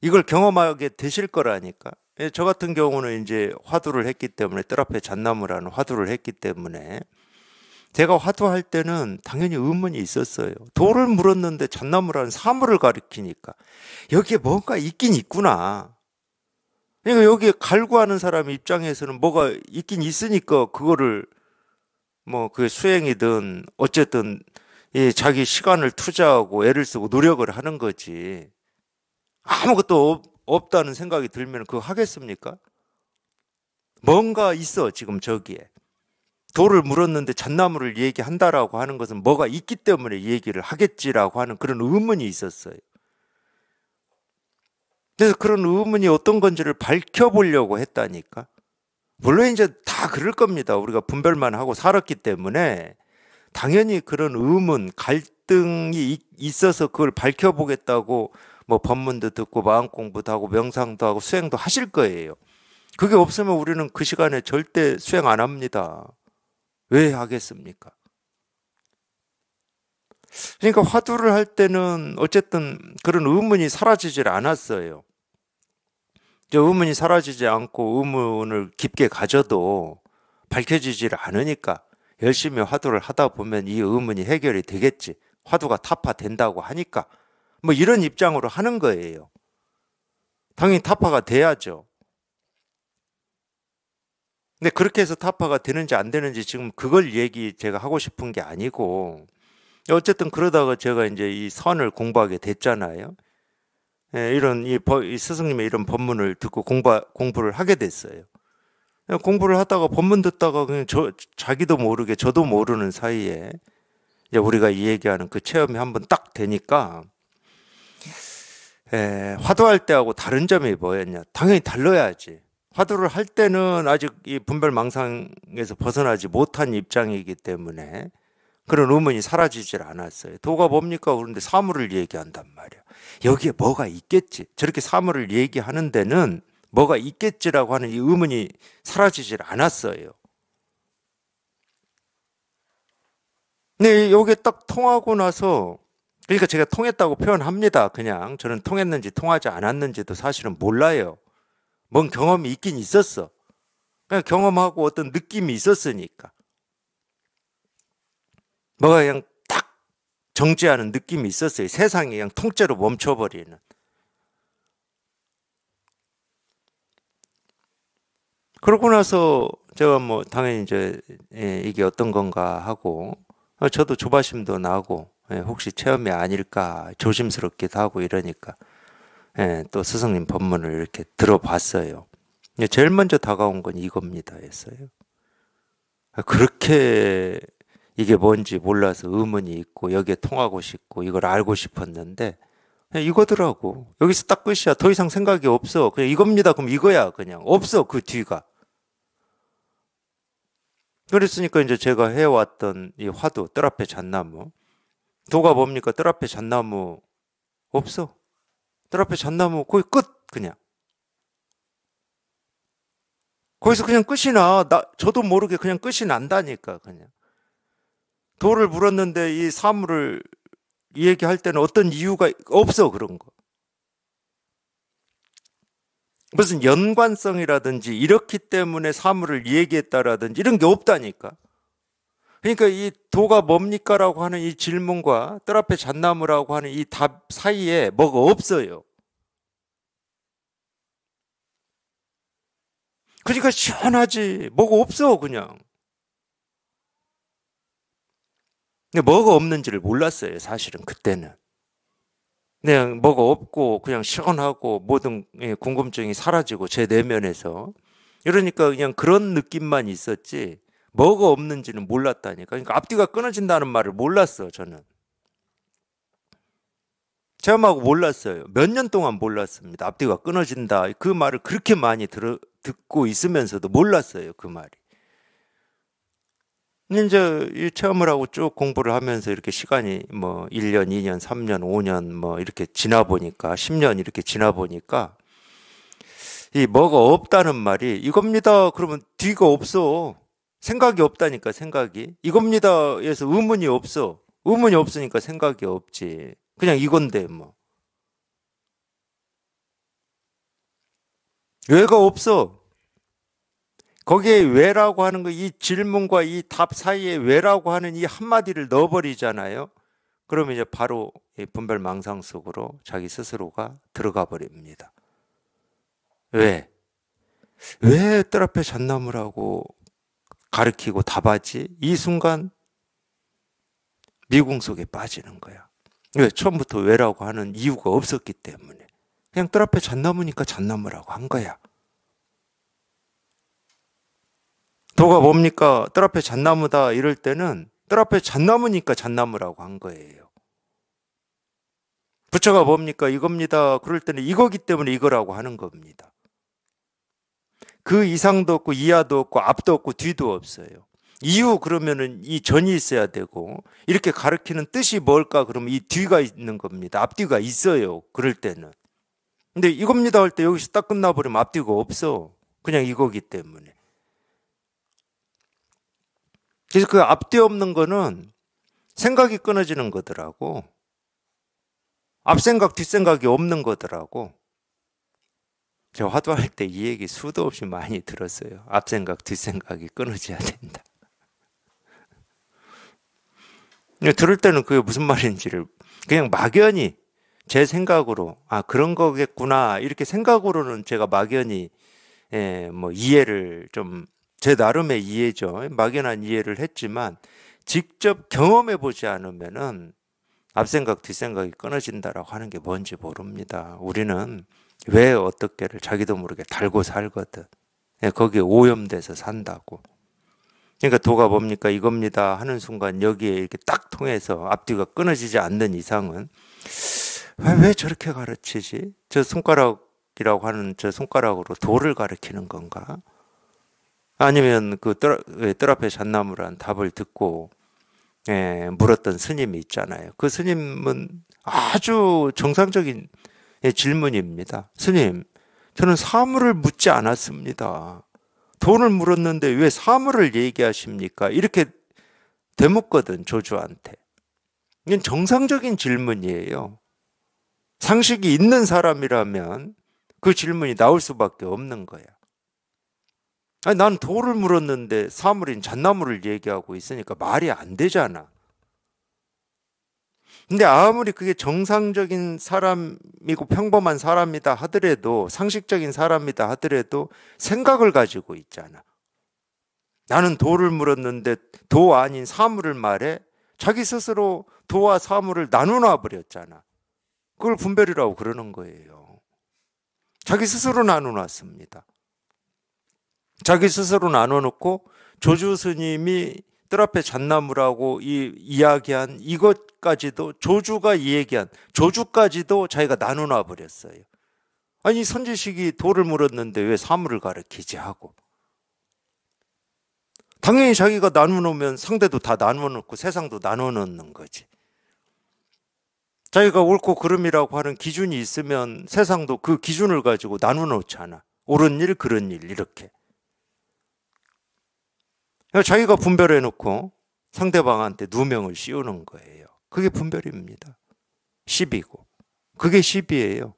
이걸 경험하게 되실 거라니까. 예, 저 같은 경우는 이제 화두를 했기 때문에 뜰 앞에 잣나무라는 화두를 했기 때문에 제가 화두할 때는 당연히 의문이 있었어요. 돌을 물었는데 전나무라는 사물을 가리키니까 여기에 뭔가 있긴 있구나. 그러니까 여기에 갈구하는 사람 입장에서는 뭐가 있긴 있으니까 그거를 뭐 그 수행이든 어쨌든 예, 자기 시간을 투자하고 애를 쓰고 노력을 하는 거지. 아무것도 없, 없다는 생각이 들면 그거 하겠습니까? 뭔가 있어, 지금 저기에. 돌을 물었는데 잣나무를 얘기한다라고 하는 것은 뭐가 있기 때문에 얘기를 하겠지라고 하는 그런 의문이 있었어요. 그래서 그런 의문이 어떤 건지를 밝혀보려고 했다니까. 물론 이제 다 그럴 겁니다. 우리가 분별만 하고 살았기 때문에 당연히 그런 의문, 갈등이 있어서 그걸 밝혀보겠다고 뭐 법문도 듣고 마음 공부도 하고 명상도 하고 수행도 하실 거예요. 그게 없으면 우리는 그 시간에 절대 수행 안 합니다. 왜 하겠습니까? 그러니까 화두를 할 때는 어쨌든 그런 의문이 사라지질 않았어요. 이제 의문이 사라지지 않고 의문을 깊게 가져도 밝혀지질 않으니까 열심히 화두를 하다 보면 이 의문이 해결이 되겠지. 화두가 타파된다고 하니까. 뭐 이런 입장으로 하는 거예요. 당연히 타파가 돼야죠. 근데 그렇게 해서 타파가 되는지 안 되는지 지금 그걸 얘기 제가 하고 싶은 게 아니고 어쨌든 그러다가 제가 이제 이 선을 공부하게 됐잖아요. 예, 이런 이, 버, 이 스승님의 이런 법문을 듣고 공부 공부를 하게 됐어요. 예, 공부를 하다가 법문 듣다가 그냥 저 자기도 모르게 저도 모르는 사이에 이제 우리가 이 얘기하는 그 체험이 한번 딱 되니까 예, 화두할 때하고 다른 점이 뭐였냐? 당연히 달라야지. 화두를 할 때는 아직 이 분별 망상에서 벗어나지 못한 입장이기 때문에 그런 의문이 사라지질 않았어요. 도가 뭡니까? 그런데 사물을 얘기한단 말이야. 여기에 뭐가 있겠지. 저렇게 사물을 얘기하는 데는 뭐가 있겠지라고 하는 이 의문이 사라지질 않았어요. 근데 게딱 통하고 나서 그러니까 제가 통했다고 표현합니다. 그냥 저는 통했는지 통하지 않았는지도 사실은 몰라요. 뭔 경험이 있긴 있었어. 그냥 경험하고 어떤 느낌이 있었으니까. 뭐가 그냥 딱 정지하는 느낌이 있었어요. 세상이 그냥 통째로 멈춰버리는. 그러고 나서 제가 뭐 당연히 이제 예, 이게 어떤 건가 하고 어, 저도 조바심도 나고 예, 혹시 체험이 아닐까 조심스럽기도 하고 이러니까 예, 또 스승님 법문을 이렇게 들어봤어요. 제일 먼저 다가온 건 이겁니다 했어요. 아, 그렇게 이게 뭔지 몰라서 의문이 있고 여기에 통하고 싶고 이걸 알고 싶었는데 이거더라고. 여기서 딱 끝이야. 더 이상 생각이 없어. 그냥 이겁니다. 그럼 이거야. 그냥 없어. 그 뒤가. 그랬으니까 이제 제가 해왔던 이 화두, 뜰 앞에 잣나무. 도가 뭡니까? 뜰 앞에 잣나무 없어. 뜰 앞에 잣나무 거의 끝 그냥. 거기서 그냥 끝이 나. 나 저도 모르게 그냥 끝이 난다니까 그냥. 돌을 물었는데 이 사물을 얘기할 때는 어떤 이유가 없어 그런 거. 무슨 연관성이라든지 이렇기 때문에 사물을 얘기했다라든지 이런 게 없다니까. 그러니까 이 도가 뭡니까라고 하는 이 질문과 뜰 앞에 잣나무라고 하는 이 답 사이에 뭐가 없어요. 그러니까 시원하지. 뭐가 없어, 그냥. 근데 뭐가 없는지를 몰랐어요, 사실은, 그때는. 그냥 뭐가 없고, 그냥 시원하고, 모든 예, 궁금증이 사라지고, 제 내면에서. 이러니까 그냥 그런 느낌만 있었지. 뭐가 없는지는 몰랐다니까. 그러니까 앞뒤가 끊어진다는 말을 몰랐어, 저는. 체험하고 몰랐어요. 몇 년 동안 몰랐습니다. 앞뒤가 끊어진다. 그 말을 그렇게 많이 들어, 듣고 있으면서도 몰랐어요, 그 말이. 이제 이 체험을 하고 쭉 공부를 하면서 이렇게 시간이 뭐 1년, 2년, 3년, 5년 뭐 이렇게 지나 보니까 10년 이렇게 지나 보니까 이 뭐가 없다는 말이 이겁니다. 그러면 뒤가 없어. 생각이 없다니까 생각이 이겁니다에서 의문이 없어 의문이 없으니까 생각이 없지 그냥 이건데 뭐 왜가 없어 거기에 왜라고 하는 거 이 질문과 이 답 사이에 왜라고 하는 이 한마디를 넣어버리잖아요 그러면 이제 바로 분별 망상 속으로 자기 스스로가 들어가 버립니다 왜? 왜 뜰 앞에 잣나무라고 가르키고 답하지 이 순간 미궁 속에 빠지는 거야. 왜 처음부터 왜라고 하는 이유가 없었기 때문에 그냥 뜰 앞에 잔나무니까잔나무라고한 거야. 도가 뭡니까? 뜰 앞에 잔나무다 이럴 때는 뜰 앞에 잔나무니까잔나무라고한 거예요. 부처가 뭡니까? 이겁니다. 그럴 때는 이거기 때문에 이거라고 하는 겁니다. 그 이상도 없고 이하도 없고 앞도 없고 뒤도 없어요. 이유 그러면은 이 전이 있어야 되고 이렇게 가르키는 뜻이 뭘까 그러면 이 뒤가 있는 겁니다. 앞뒤가 있어요. 그럴 때는. 근데 이겁니다 할 때 여기서 딱 끝나버리면 앞뒤가 없어. 그냥 이거기 때문에. 그래서 그 앞뒤 없는 거는 생각이 끊어지는 거더라고. 앞생각, 뒷생각이 없는 거더라고. 저 화두할 때 이 얘기 수도 없이 많이 들었어요. 앞생각, 뒷생각이 끊어져야 된다. 들을 때는 그게 무슨 말인지를 그냥 막연히 제 생각으로 아 그런 거겠구나 이렇게 생각으로는 제가 막연히 예, 뭐 이해를 좀 제 나름의 이해죠 막연한 이해를 했지만 직접 경험해 보지 않으면은 앞생각 뒷생각이 끊어진다라고 하는 게 뭔지 모릅니다. 우리는 왜 어떻게를 자기도 모르게 달고 살거든. 예, 거기에 오염돼서 산다고. 그러니까 도가 뭡니까? 이겁니다. 하는 순간 여기에 이렇게 딱 통해서 앞뒤가 끊어지지 않는 이상은 왜, 왜 저렇게 가르치지? 저 손가락이라고 하는 저 손가락으로 도를 가르치는 건가? 아니면 그뜰 예, 앞에 잣나무란 답을 듣고 예, 물었던 스님이 있잖아요. 그 스님은 아주 정상적인 질문입니다. 스님, 저는 사물을 묻지 않았습니다. 돈을 물었는데 왜 사물을 얘기하십니까? 이렇게 되묻거든, 조주한테. 이건 정상적인 질문이에요. 상식이 있는 사람이라면 그 질문이 나올 수밖에 없는 거야. 아니, 난 돌을 물었는데 사물인 잣나무를 얘기하고 있으니까 말이 안 되잖아. 근데 아무리 그게 정상적인 사람이고 평범한 사람이다 하더라도 상식적인 사람이다 하더라도 생각을 가지고 있잖아. 나는 도를 물었는데 도 아닌 사물을 말해 자기 스스로 도와 사물을 나누나 버렸잖아. 그걸 분별이라고 그러는 거예요. 자기 스스로 나누놨습니다. 자기 스스로 나눠놓고 조주 스님이 뜰 앞에 잣나무라고 이 이야기한 이것까지도 조주가 얘기한 조주까지도 자기가 나누나 버렸어요. 아니 선지식이 돌을 물었는데 왜 사물을 가르키지 하고 당연히 자기가 나누놓으면 상대도 다 나눠놓고 세상도 나눠놓는 거지. 자기가 옳고 그름이라고 하는 기준이 있으면 세상도 그 기준을 가지고 나누놓잖아. 옳은 일, 그른 일 이렇게. 자기가 분별해놓고 상대방한테 누명을 씌우는 거예요. 그게 분별입니다. 1 0이고 그게 1 0이에요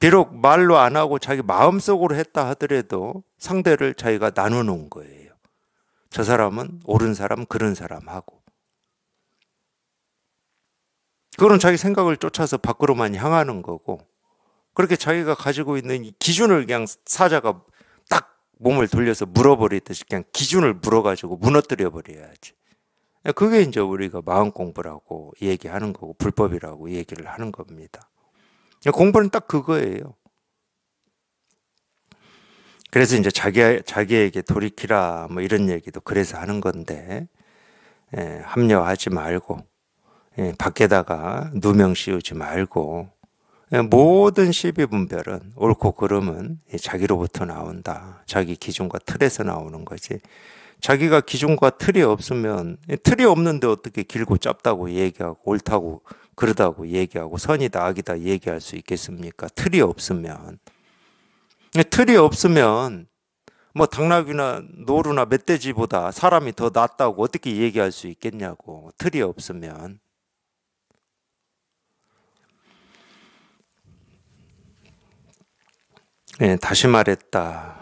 비록 말로 안 하고 자기 마음속으로 했다 하더라도 상대를 자기가 나누는 거예요. 저 사람은 옳은 사람, 그런 사람하고. 그건 자기 생각을 쫓아서 밖으로만 향하는 거고, 그렇게 자기가 가지고 있는 기준을 그냥 사자가 몸을 돌려서 물어버리듯이 그냥 기준을 물어가지고 무너뜨려 버려야지. 그게 이제 우리가 마음 공부라고 얘기하는 거고 불법이라고 얘기를 하는 겁니다. 공부는 딱 그거예요. 그래서 이제 자기 자기에게 돌이키라 뭐 이런 얘기도 그래서 하는 건데 예, 합리화하지 말고 예, 밖에다가 누명 씌우지 말고 예, 모든 시비 분별은 옳고 그름은 자기로부터 나온다. 자기 기준과 틀에서 나오는 거지. 자기가 기준과 틀이 없으면 틀이 없는데 어떻게 길고 짧다고 얘기하고 옳다고 그러다고 얘기하고 선이다 악이다 얘기할 수 있겠습니까? 틀이 없으면 틀이 없으면 뭐 당나귀나 노루나 멧돼지보다 사람이 더 낫다고 어떻게 얘기할 수 있겠냐고 틀이 없으면 네, 다시 말했다.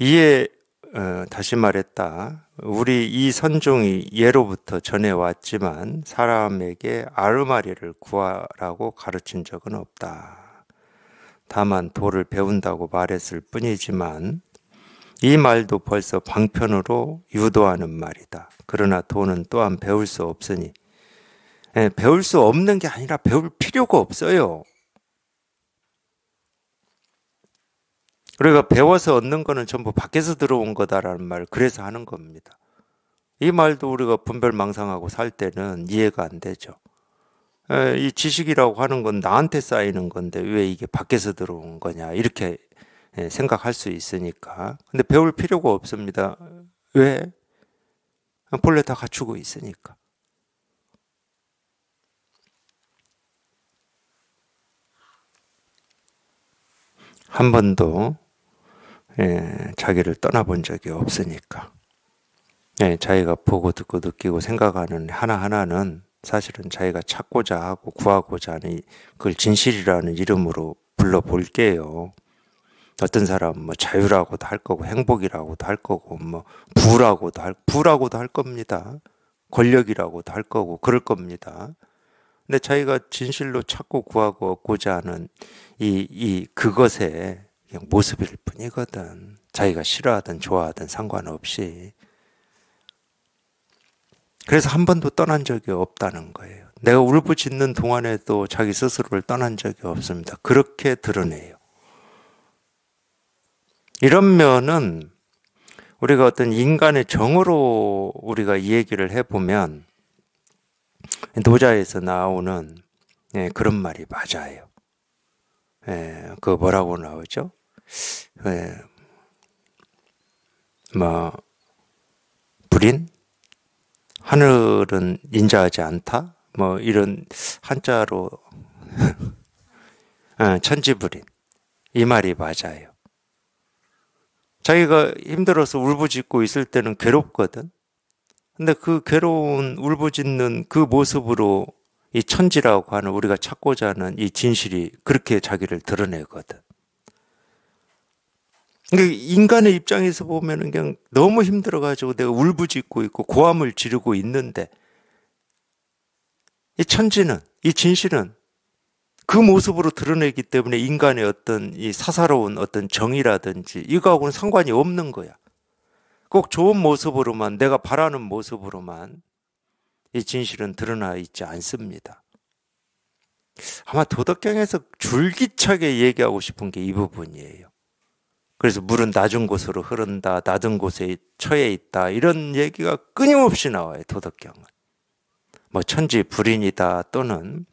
이에 어, 다시 말했다. 우리 이 선종이 예로부터 전해왔지만 사람에게 아르마리를 구하라고 가르친 적은 없다. 다만 도를 배운다고 말했을 뿐이지만 이 말도 벌써 방편으로 유도하는 말이다. 그러나 도는 또한 배울 수 없으니 예, 배울 수 없는 게 아니라 배울 필요가 없어요. 그러니까 배워서 얻는 거는 전부 밖에서 들어온 거다라는 말, 을 그래서 하는 겁니다. 이 말도 우리가 분별망상하고 살 때는 이해가 안 되죠. 에, 이 지식이라고 하는 건 나한테 쌓이는 건데 왜 이게 밖에서 들어온 거냐 이렇게 예, 생각할 수 있으니까. 근데 배울 필요가 없습니다. 왜? 본래 다 갖추고 있으니까. 한 번도 예, 자기를 떠나본 적이 없으니까. 예, 자기가 보고 듣고 느끼고 생각하는 하나하나는 사실은 자기가 찾고자 하고 구하고자 하는 그걸 진실이라는 이름으로 불러볼게요. 어떤 사람뭐 자유라고도 할 거고 행복이라고도 할 거고 뭐 부라고도 할 부라고도 할 겁니다. 권력이라고도 할 거고 그럴 겁니다. 근데 자기가 진실로 찾고 구하고 얻고자 하는 이 이 그것에 그냥 모습일 뿐이거든. 자기가 싫어하든 좋아하든 상관없이. 그래서 한 번도 떠난 적이 없다는 거예요. 내가 울부짖는 동안에도 자기 스스로를 떠난 적이 없습니다. 그렇게 드러내요. 이런 면은 우리가 어떤 인간의 정으로 우리가 이 얘기를 해보면 노자에서 나오는 예, 그런 말이 맞아요. 예, 그 뭐라고 나오죠? 예, 뭐 불인 하늘은 인자하지 않다 뭐 이런 한자로 아, 천지불인 이 말이 맞아요. 자기가 힘들어서 울부짖고 있을 때는 괴롭거든. 근데 그 괴로운 울부짖는 그 모습으로 이 천지라고 하는 우리가 찾고자 하는 이 진실이 그렇게 자기를 드러내거든. 그러니까 인간의 입장에서 보면은 그냥 너무 힘들어가지고 내가 울부짖고 있고 고함을 지르고 있는데 이 천지는 이 진실은 그 모습으로 드러내기 때문에 인간의 어떤 이 사사로운 어떤 정의라든지 이거하고는 상관이 없는 거야. 꼭 좋은 모습으로만 내가 바라는 모습으로만 이 진실은 드러나 있지 않습니다. 아마 도덕경에서 줄기차게 얘기하고 싶은 게 이 부분이에요. 그래서 물은 낮은 곳으로 흐른다, 낮은 곳에 처해 있다, 이런 얘기가 끊임없이 나와요, 도덕경은. 뭐, 천지 불인이다, 또는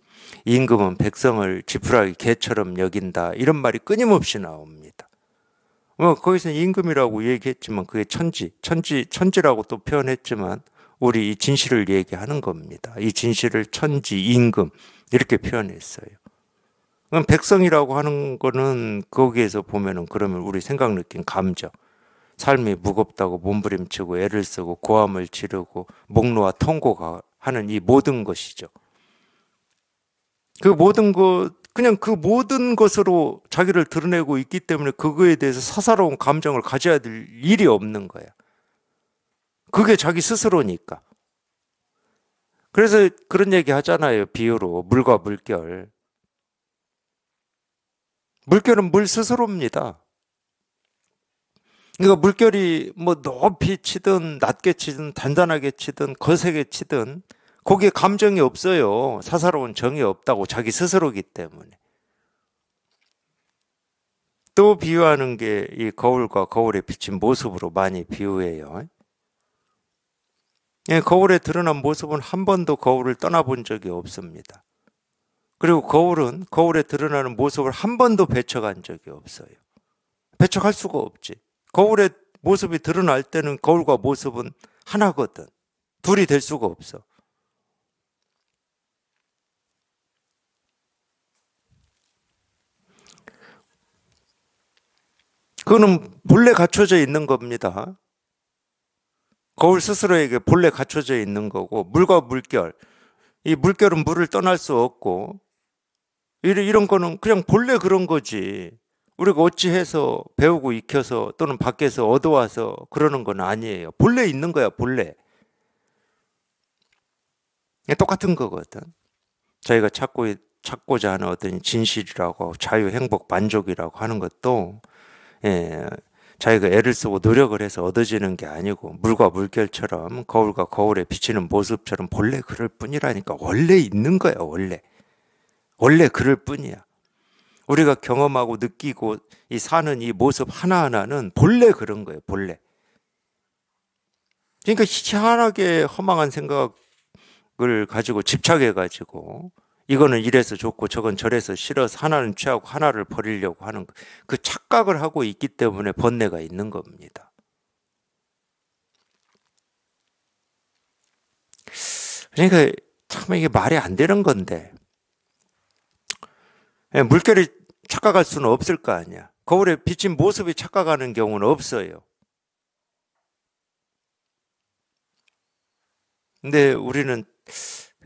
임금은 백성을 지푸라기 개처럼 여긴다, 이런 말이 끊임없이 나옵니다. 뭐, 거기서 임금이라고 얘기했지만, 그게 천지, 천지, 천지라고 또 표현했지만, 우리 이 진실을 얘기하는 겁니다. 이 진실을 천지, 임금 이렇게 표현했어요. 그럼 백성이라고 하는 거는 거기에서 보면은 그러면 우리 생각 느낀 감정, 삶이 무겁다고 몸부림치고 애를 쓰고 고함을 지르고 목놓아 통곡하는 이 모든 것이죠. 그 모든 것 그냥 그 모든 것으로 자기를 드러내고 있기 때문에 그거에 대해서 사사로운 감정을 가져야 될 일이 없는 거야. 그게 자기 스스로니까. 그래서 그런 얘기 하잖아요. 비유로. 물과 물결. 물결은 물 스스로입니다. 그러니까 물결이 뭐 높이 치든 낮게 치든 단단하게 치든 거세게 치든 거기에 감정이 없어요. 사사로운 정이 없다고 자기 스스로기 때문에. 또 비유하는 게 이 거울과 거울에 비친 모습으로 많이 비유해요. 예, 거울에 드러난 모습은 한 번도 거울을 떠나본 적이 없습니다. 그리고 거울은 거울에 드러나는 모습을 한 번도 배척한 적이 없어요. 배척할 수가 없지. 거울에 모습이 드러날 때는 거울과 모습은 하나거든. 둘이 될 수가 없어. 그거는 본래 갖춰져 있는 겁니다. 거울 스스로에게 그 본래 갖춰져 있는 거고 물과 물결 이 물결은 물을 떠날 수 없고 이런 이런 거는 그냥 본래 그런 거지 우리가 어찌해서 배우고 익혀서 또는 밖에서 얻어와서 그러는 건 아니에요 본래 있는 거야 본래 똑같은 거거든 자기가 찾고 찾고자 하는 어떤 진실이라고 자유 행복 만족이라고 하는 것도 예, 자기가 애를 쓰고 노력을 해서 얻어지는 게 아니고 물과 물결처럼 거울과 거울에 비치는 모습처럼 본래 그럴 뿐이라니까 원래 있는 거야 원래 원래 그럴 뿐이야 우리가 경험하고 느끼고 이 사는 이 모습 하나하나는 본래 그런 거예요 본래 그러니까 희한하게 허망한 생각을 가지고 집착해 가지고 이거는 이래서 좋고 저건 저래서 싫어서 하나는 취하고 하나를 버리려고 하는 그 착각을 하고 있기 때문에 번뇌가 있는 겁니다. 그러니까 참 이게 말이 안 되는 건데 예, 물결이 착각할 수는 없을 거 아니야. 거울에 비친 모습이 착각하는 경우는 없어요. 근데 우리는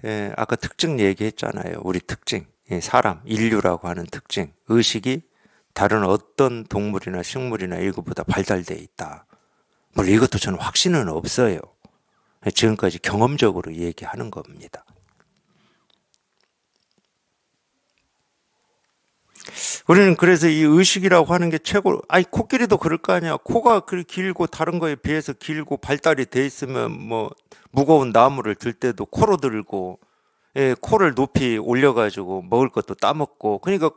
예, 아까 특징 얘기했잖아요. 우리 특징. 예, 사람, 인류라고 하는 특징. 의식이 다른 어떤 동물이나 식물이나 이거보다 발달돼 있다. 물론 이것도 저는 확신은 없어요. 예, 지금까지 경험적으로 얘기하는 겁니다. 우리는 그래서 이 의식이라고 하는 게 최고, 아니, 코끼리도 그럴 거 아니야. 코가 그 길고 다른 거에 비해서 길고 발달이 돼 있으면 뭐 무거운 나무를 들 때도 코로 들고, 예, 코를 높이 올려가지고 먹을 것도 따먹고. 그러니까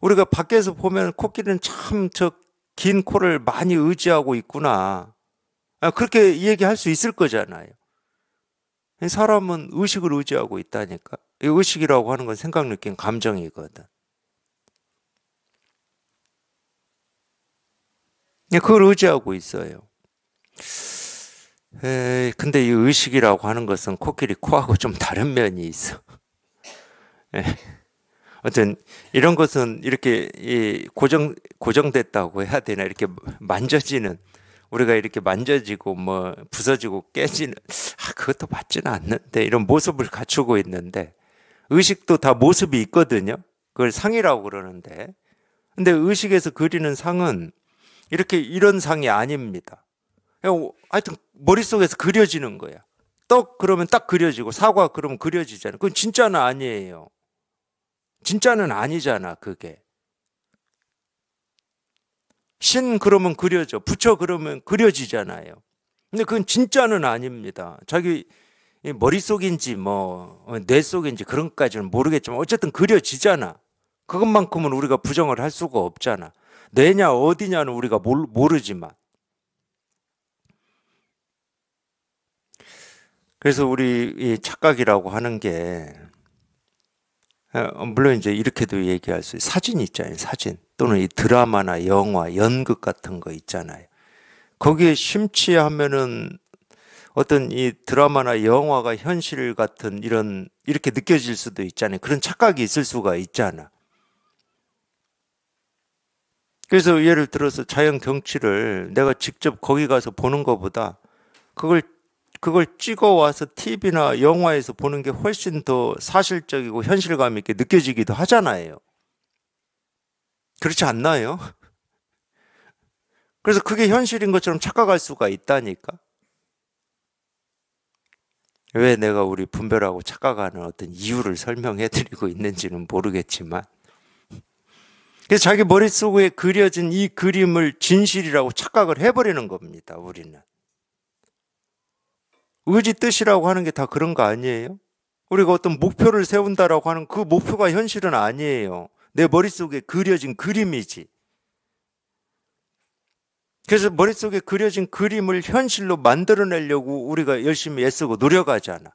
우리가 밖에서 보면 코끼리는 참 저 긴 코를 많이 의지하고 있구나. 아, 그렇게 얘기할 수 있을 거잖아요. 사람은 의식을 의지하고 있다니까. 이 의식이라고 하는 건 생각, 느낀 감정이거든. 예, 그걸 의지하고 있어요. 에 근데 이 의식이라고 하는 것은 코끼리 코하고 좀 다른 면이 있어. 에. 예. 어떤 이런 것은 이렇게 고정 고정됐다고 해야 되나 이렇게 만져지는 우리가 이렇게 만져지고 뭐 부서지고 깨지는 아, 그것도 맞지는 않는데 이런 모습을 갖추고 있는데 의식도 다 모습이 있거든요. 그걸 상이라고 그러는데 근데 의식에서 그리는 상은 이렇게 이런 상이 아닙니다. 예, 하여튼 머릿속에서 그려지는 거야. 떡 그러면 딱 그려지고 사과 그러면 그려지잖아. 그건 진짜는 아니에요. 진짜는 아니잖아, 그게. 신 그러면 그려져. 부처 그러면 그려지잖아요. 근데 그건 진짜는 아닙니다. 자기 머릿속인지 뭐 어, 뇌속인지 그런까지는 모르겠지만 어쨌든 그려지잖아. 그것만큼은 우리가 부정을 할 수가 없잖아. 뇌냐 어디냐는 우리가 모르지만 그래서 우리 착각이라고 하는 게 어, 물론 이제 이렇게도 얘기할 수 있어요. 사진 있잖아요. 사진 또는 이 드라마나 영화, 연극 같은 거 있잖아요. 거기에 심취하면은 어떤 이 드라마나 영화가 현실 같은 이런 이렇게 느껴질 수도 있잖아요. 그런 착각이 있을 수가 있잖아. 그래서 예를 들어서 자연 경치를 내가 직접 거기 가서 보는 것보다 그걸 그걸 찍어 와서 TV나 영화에서 보는 게 훨씬 더 사실적이고 현실감 있게 느껴지기도 하잖아요. 그렇지 않나요? 그래서 그게 현실인 것처럼 착각할 수가 있다니까. 왜 내가 우리 분별하고 착각하는 어떤 이유를 설명해 드리고 있는지는 모르겠지만 그래서 자기 머릿속에 그려진 이 그림을 진실이라고 착각을 해버리는 겁니다, 우리는. 의지 뜻이라고 하는 게 다 그런 거 아니에요? 우리가 어떤 목표를 세운다라고 하는 그 목표가 현실은 아니에요. 내 머릿속에 그려진 그림이지. 그래서 머릿속에 그려진 그림을 현실로 만들어내려고 우리가 열심히 애쓰고 노력하잖아.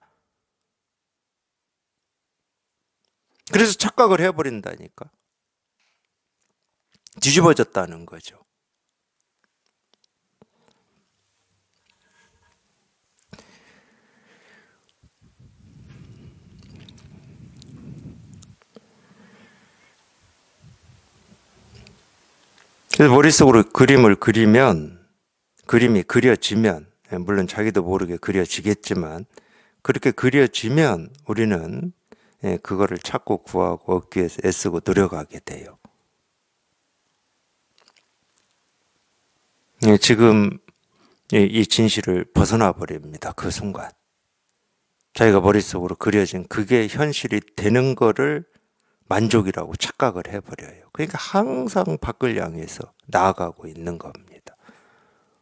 그래서 착각을 해버린다니까. 뒤집어졌다는 거죠. 그래서 머릿속으로 그림을 그리면, 그림이 그려지면, 예, 물론 자기도 모르게 그려지겠지만, 그렇게 그려지면 우리는 예, 그거를 찾고 구하고 얻기 위해서 애쓰고 노력하게 돼요. 예, 지금 이 진실을 벗어나 버립니다. 그 순간. 자기가 머릿속으로 그려진 그게 현실이 되는 거를 만족이라고 착각을 해버려요. 그러니까 항상 밖을 향해서 나아가고 있는 겁니다.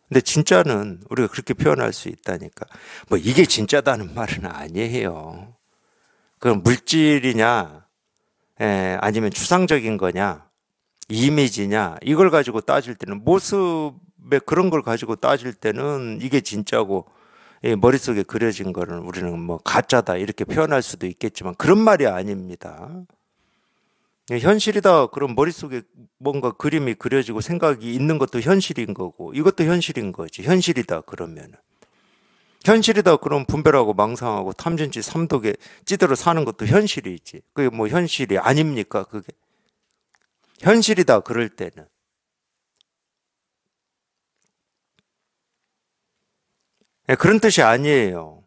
근데 진짜는 우리가 그렇게 표현할 수 있다니까. 뭐 이게 진짜다는 말은 아니에요. 그건 물질이냐, 에, 예, 아니면 추상적인 거냐, 이미지냐, 이걸 가지고 따질 때는 모습 그런 걸 가지고 따질 때는 이게 진짜고 예, 머릿속에 그려진 거는 우리는 뭐 가짜다 이렇게 표현할 수도 있겠지만 그런 말이 아닙니다. 예, 현실이다. 그럼 머릿속에 뭔가 그림이 그려지고 생각이 있는 것도 현실인 거고 이것도 현실인 거지. 현실이다. 그러면 은 현실이다. 그럼 분별하고 망상하고 탐진치 삼독에 찌들어 사는 것도 현실이지. 그게 뭐 현실이 아닙니까? 그게 현실이다. 그럴 때는 예, 그런 뜻이 아니에요.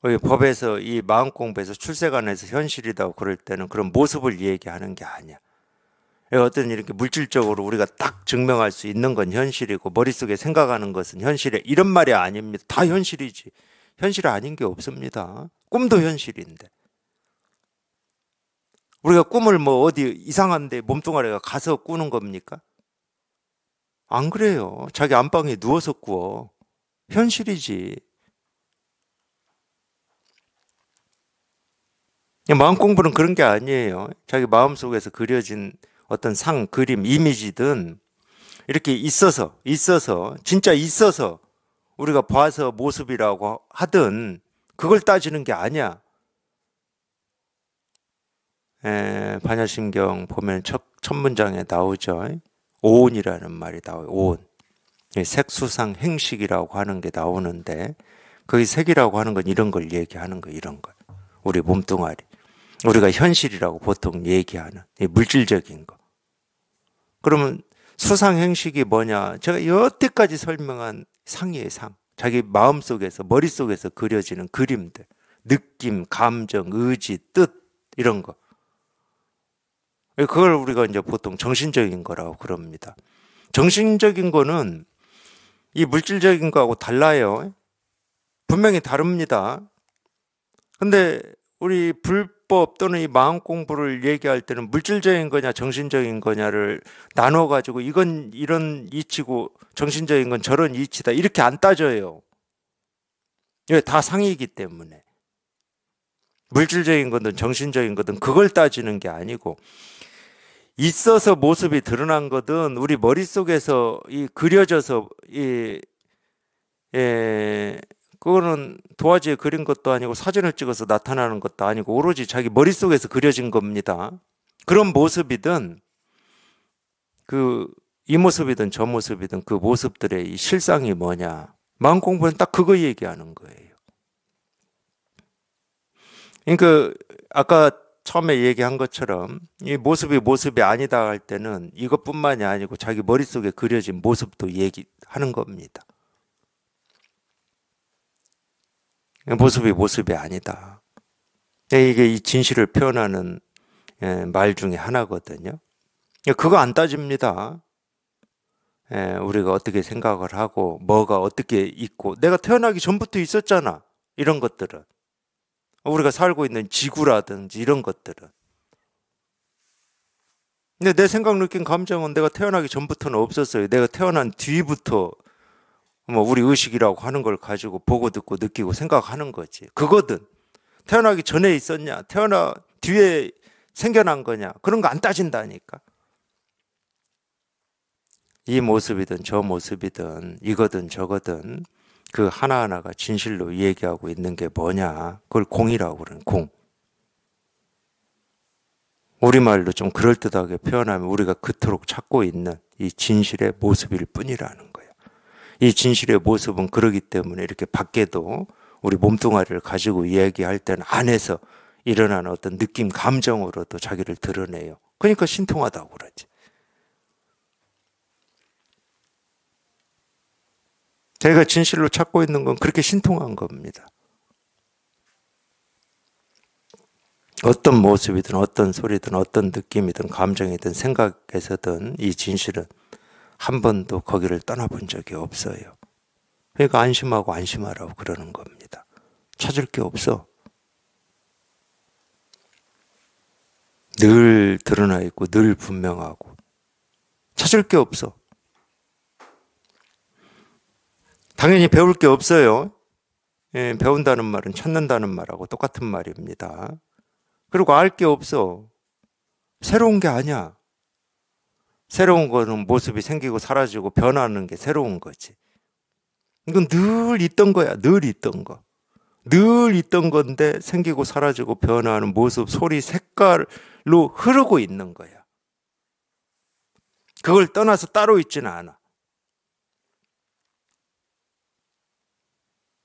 법에서 이 마음 공부에서 출세관에서 현실이다 그럴 때는 그런 모습을 얘기하는 게 아니야. 예, 어떤 이렇게 물질적으로 우리가 딱 증명할 수 있는 건 현실이고 머릿속에 생각하는 것은 현실에 이런 말이 아닙니다. 다 현실이지. 현실 아닌 게 없습니다. 꿈도 현실인데. 우리가 꿈을 뭐 어디 이상한데 몸뚱아리가 가서 꾸는 겁니까? 안 그래요. 자기 안방에 누워서 꾸어. 현실이지. 마음 공부는 그런 게 아니에요. 자기 마음 속에서 그려진 어떤 상, 그림, 이미지든 이렇게 있어서, 있어서, 진짜 있어서 우리가 봐서 모습이라고 하든 그걸 따지는 게 아니야. 에, 반야심경 보면 첫, 첫 문장에 나오죠. 오온이라는 말이 나와요. 오온. 색수상 행식이라고 하는 게 나오는데 그게 색이라고 하는 건 이런 걸 얘기하는 거 이런 거 우리 몸뚱아리 우리가 현실이라고 보통 얘기하는 이 물질적인 거 그러면 수상 행식이 뭐냐 제가 여태까지 설명한 상의의 상 자기 마음속에서 머릿속에서 그려지는 그림들 느낌 감정 의지 뜻 이런 거 그걸 우리가 이제 보통 정신적인 거라고 그럽니다 정신적인 거는 이 물질적인 거하고 달라요. 분명히 다릅니다. 근데 우리 불법 또는 이 마음 공부를 얘기할 때는 물질적인 거냐 정신적인 거냐를 나눠 가지고 이건 이런 이치고 정신적인 건 저런 이치다 이렇게 안 따져요. 왜 다 상이기 때문에 물질적인 거든 정신적인 거든 그걸 따지는 게 아니고 있어서 모습이 드러난 거든 우리 머릿속에서 이 그려져서 이 예, 그거는 도화지에 그린 것도 아니고 사진을 찍어서 나타나는 것도 아니고 오로지 자기 머릿속에서 그려진 겁니다. 그런 모습이든 그 이 모습이든 저 모습이든 그 모습들의 실상이 뭐냐. 마음 공부는 딱 그거 얘기하는 거예요. 그러니까 아까 처음에 얘기한 것처럼 이 모습이 모습이 아니다 할 때는 이것뿐만이 아니고 자기 머릿속에 그려진 모습도 얘기하는 겁니다. 모습이 모습이 아니다. 이게 이 진실을 표현하는 예, 말 중에 하나거든요. 그거 안 따집니다. 예, 우리가 어떻게 생각을 하고 뭐가 어떻게 있고 내가 태어나기 전부터 있었잖아. 이런 것들은. 우리가 살고 있는 지구라든지 이런 것들은. 근데 내 생각, 느낀, 감정은 내가 태어나기 전부터는 없었어요. 내가 태어난 뒤부터 뭐 우리 의식이라고 하는 걸 가지고 보고 듣고 느끼고 생각하는 거지. 그거든. 태어나기 전에 있었냐, 태어나 뒤에 생겨난 거냐, 그런 거 안 따진다니까. 이 모습이든 저 모습이든 이거든 저거든 그 하나하나가 진실로 얘기하고 있는 게 뭐냐. 그걸 공이라고 그러는 공. 우리말로 좀 그럴듯하게 표현하면 우리가 그토록 찾고 있는 이 진실의 모습일 뿐이라는 거예요. 이 진실의 모습은 그러기 때문에 이렇게 밖에도 우리 몸뚱아리를 가지고 이야기할 때는 안에서 일어나는 어떤 느낌, 감정으로도 자기를 드러내요. 그러니까 신통하다고 그러지. 제가 진실로 찾고 있는 건 그렇게 신통한 겁니다. 어떤 모습이든 어떤 소리든 어떤 느낌이든 감정이든 생각에서든 이 진실은 한 번도 거기를 떠나본 적이 없어요. 그러니까 안심하고 안심하라고 그러는 겁니다. 찾을 게 없어. 늘 드러나 있고 늘 분명하고 찾을 게 없어. 당연히 배울 게 없어요. 예, 배운다는 말은 찾는다는 말하고 똑같은 말입니다. 그리고 알 게 없어. 새로운 게 아니야. 새로운 거는 모습이 생기고 사라지고 변하는 게 새로운 거지. 이건 늘 있던 거야. 늘 있던 거. 늘 있던 건데 생기고 사라지고 변하는 모습, 소리, 색깔로 흐르고 있는 거야. 그걸 떠나서 따로 있지는 않아.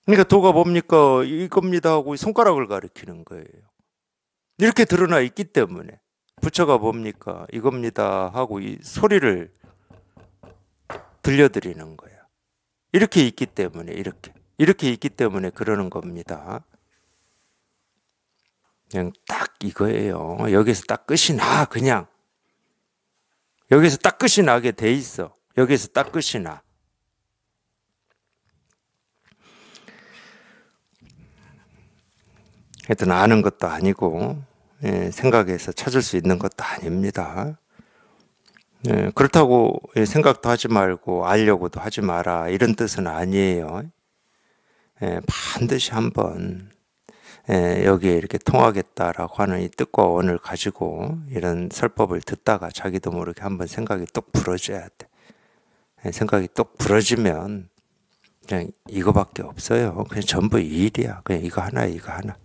그러니까 도가 뭡니까? 이겁니다 하고 손가락을 가리키는 거예요. 이렇게 드러나 있기 때문에 부처가 뭡니까? 이겁니다 하고 이 소리를 들려드리는 거예요. 이렇게 있기 때문에 이렇게 이렇게 있기 때문에 그러는 겁니다. 그냥 딱 이거예요. 여기서 딱 끝이 나 그냥 여기서 딱 끝이 나게 돼 있어. 여기서 딱 끝이 나. 하여튼 아는 것도 아니고 예, 생각해서 찾을 수 있는 것도 아닙니다. 예, 그렇다고 예, 생각도 하지 말고 알려고도 하지 마라 이런 뜻은 아니에요. 예, 반드시 한번 예, 여기에 이렇게 통하겠다라고 하는 이 뜻과 원을 가지고 이런 설법을 듣다가 자기도 모르게 한번 생각이 똑 부러져야 돼. 예, 생각이 똑 부러지면 그냥 이거밖에 없어요. 그냥 전부 일이야. 그냥 이거 하나, 이거 하나.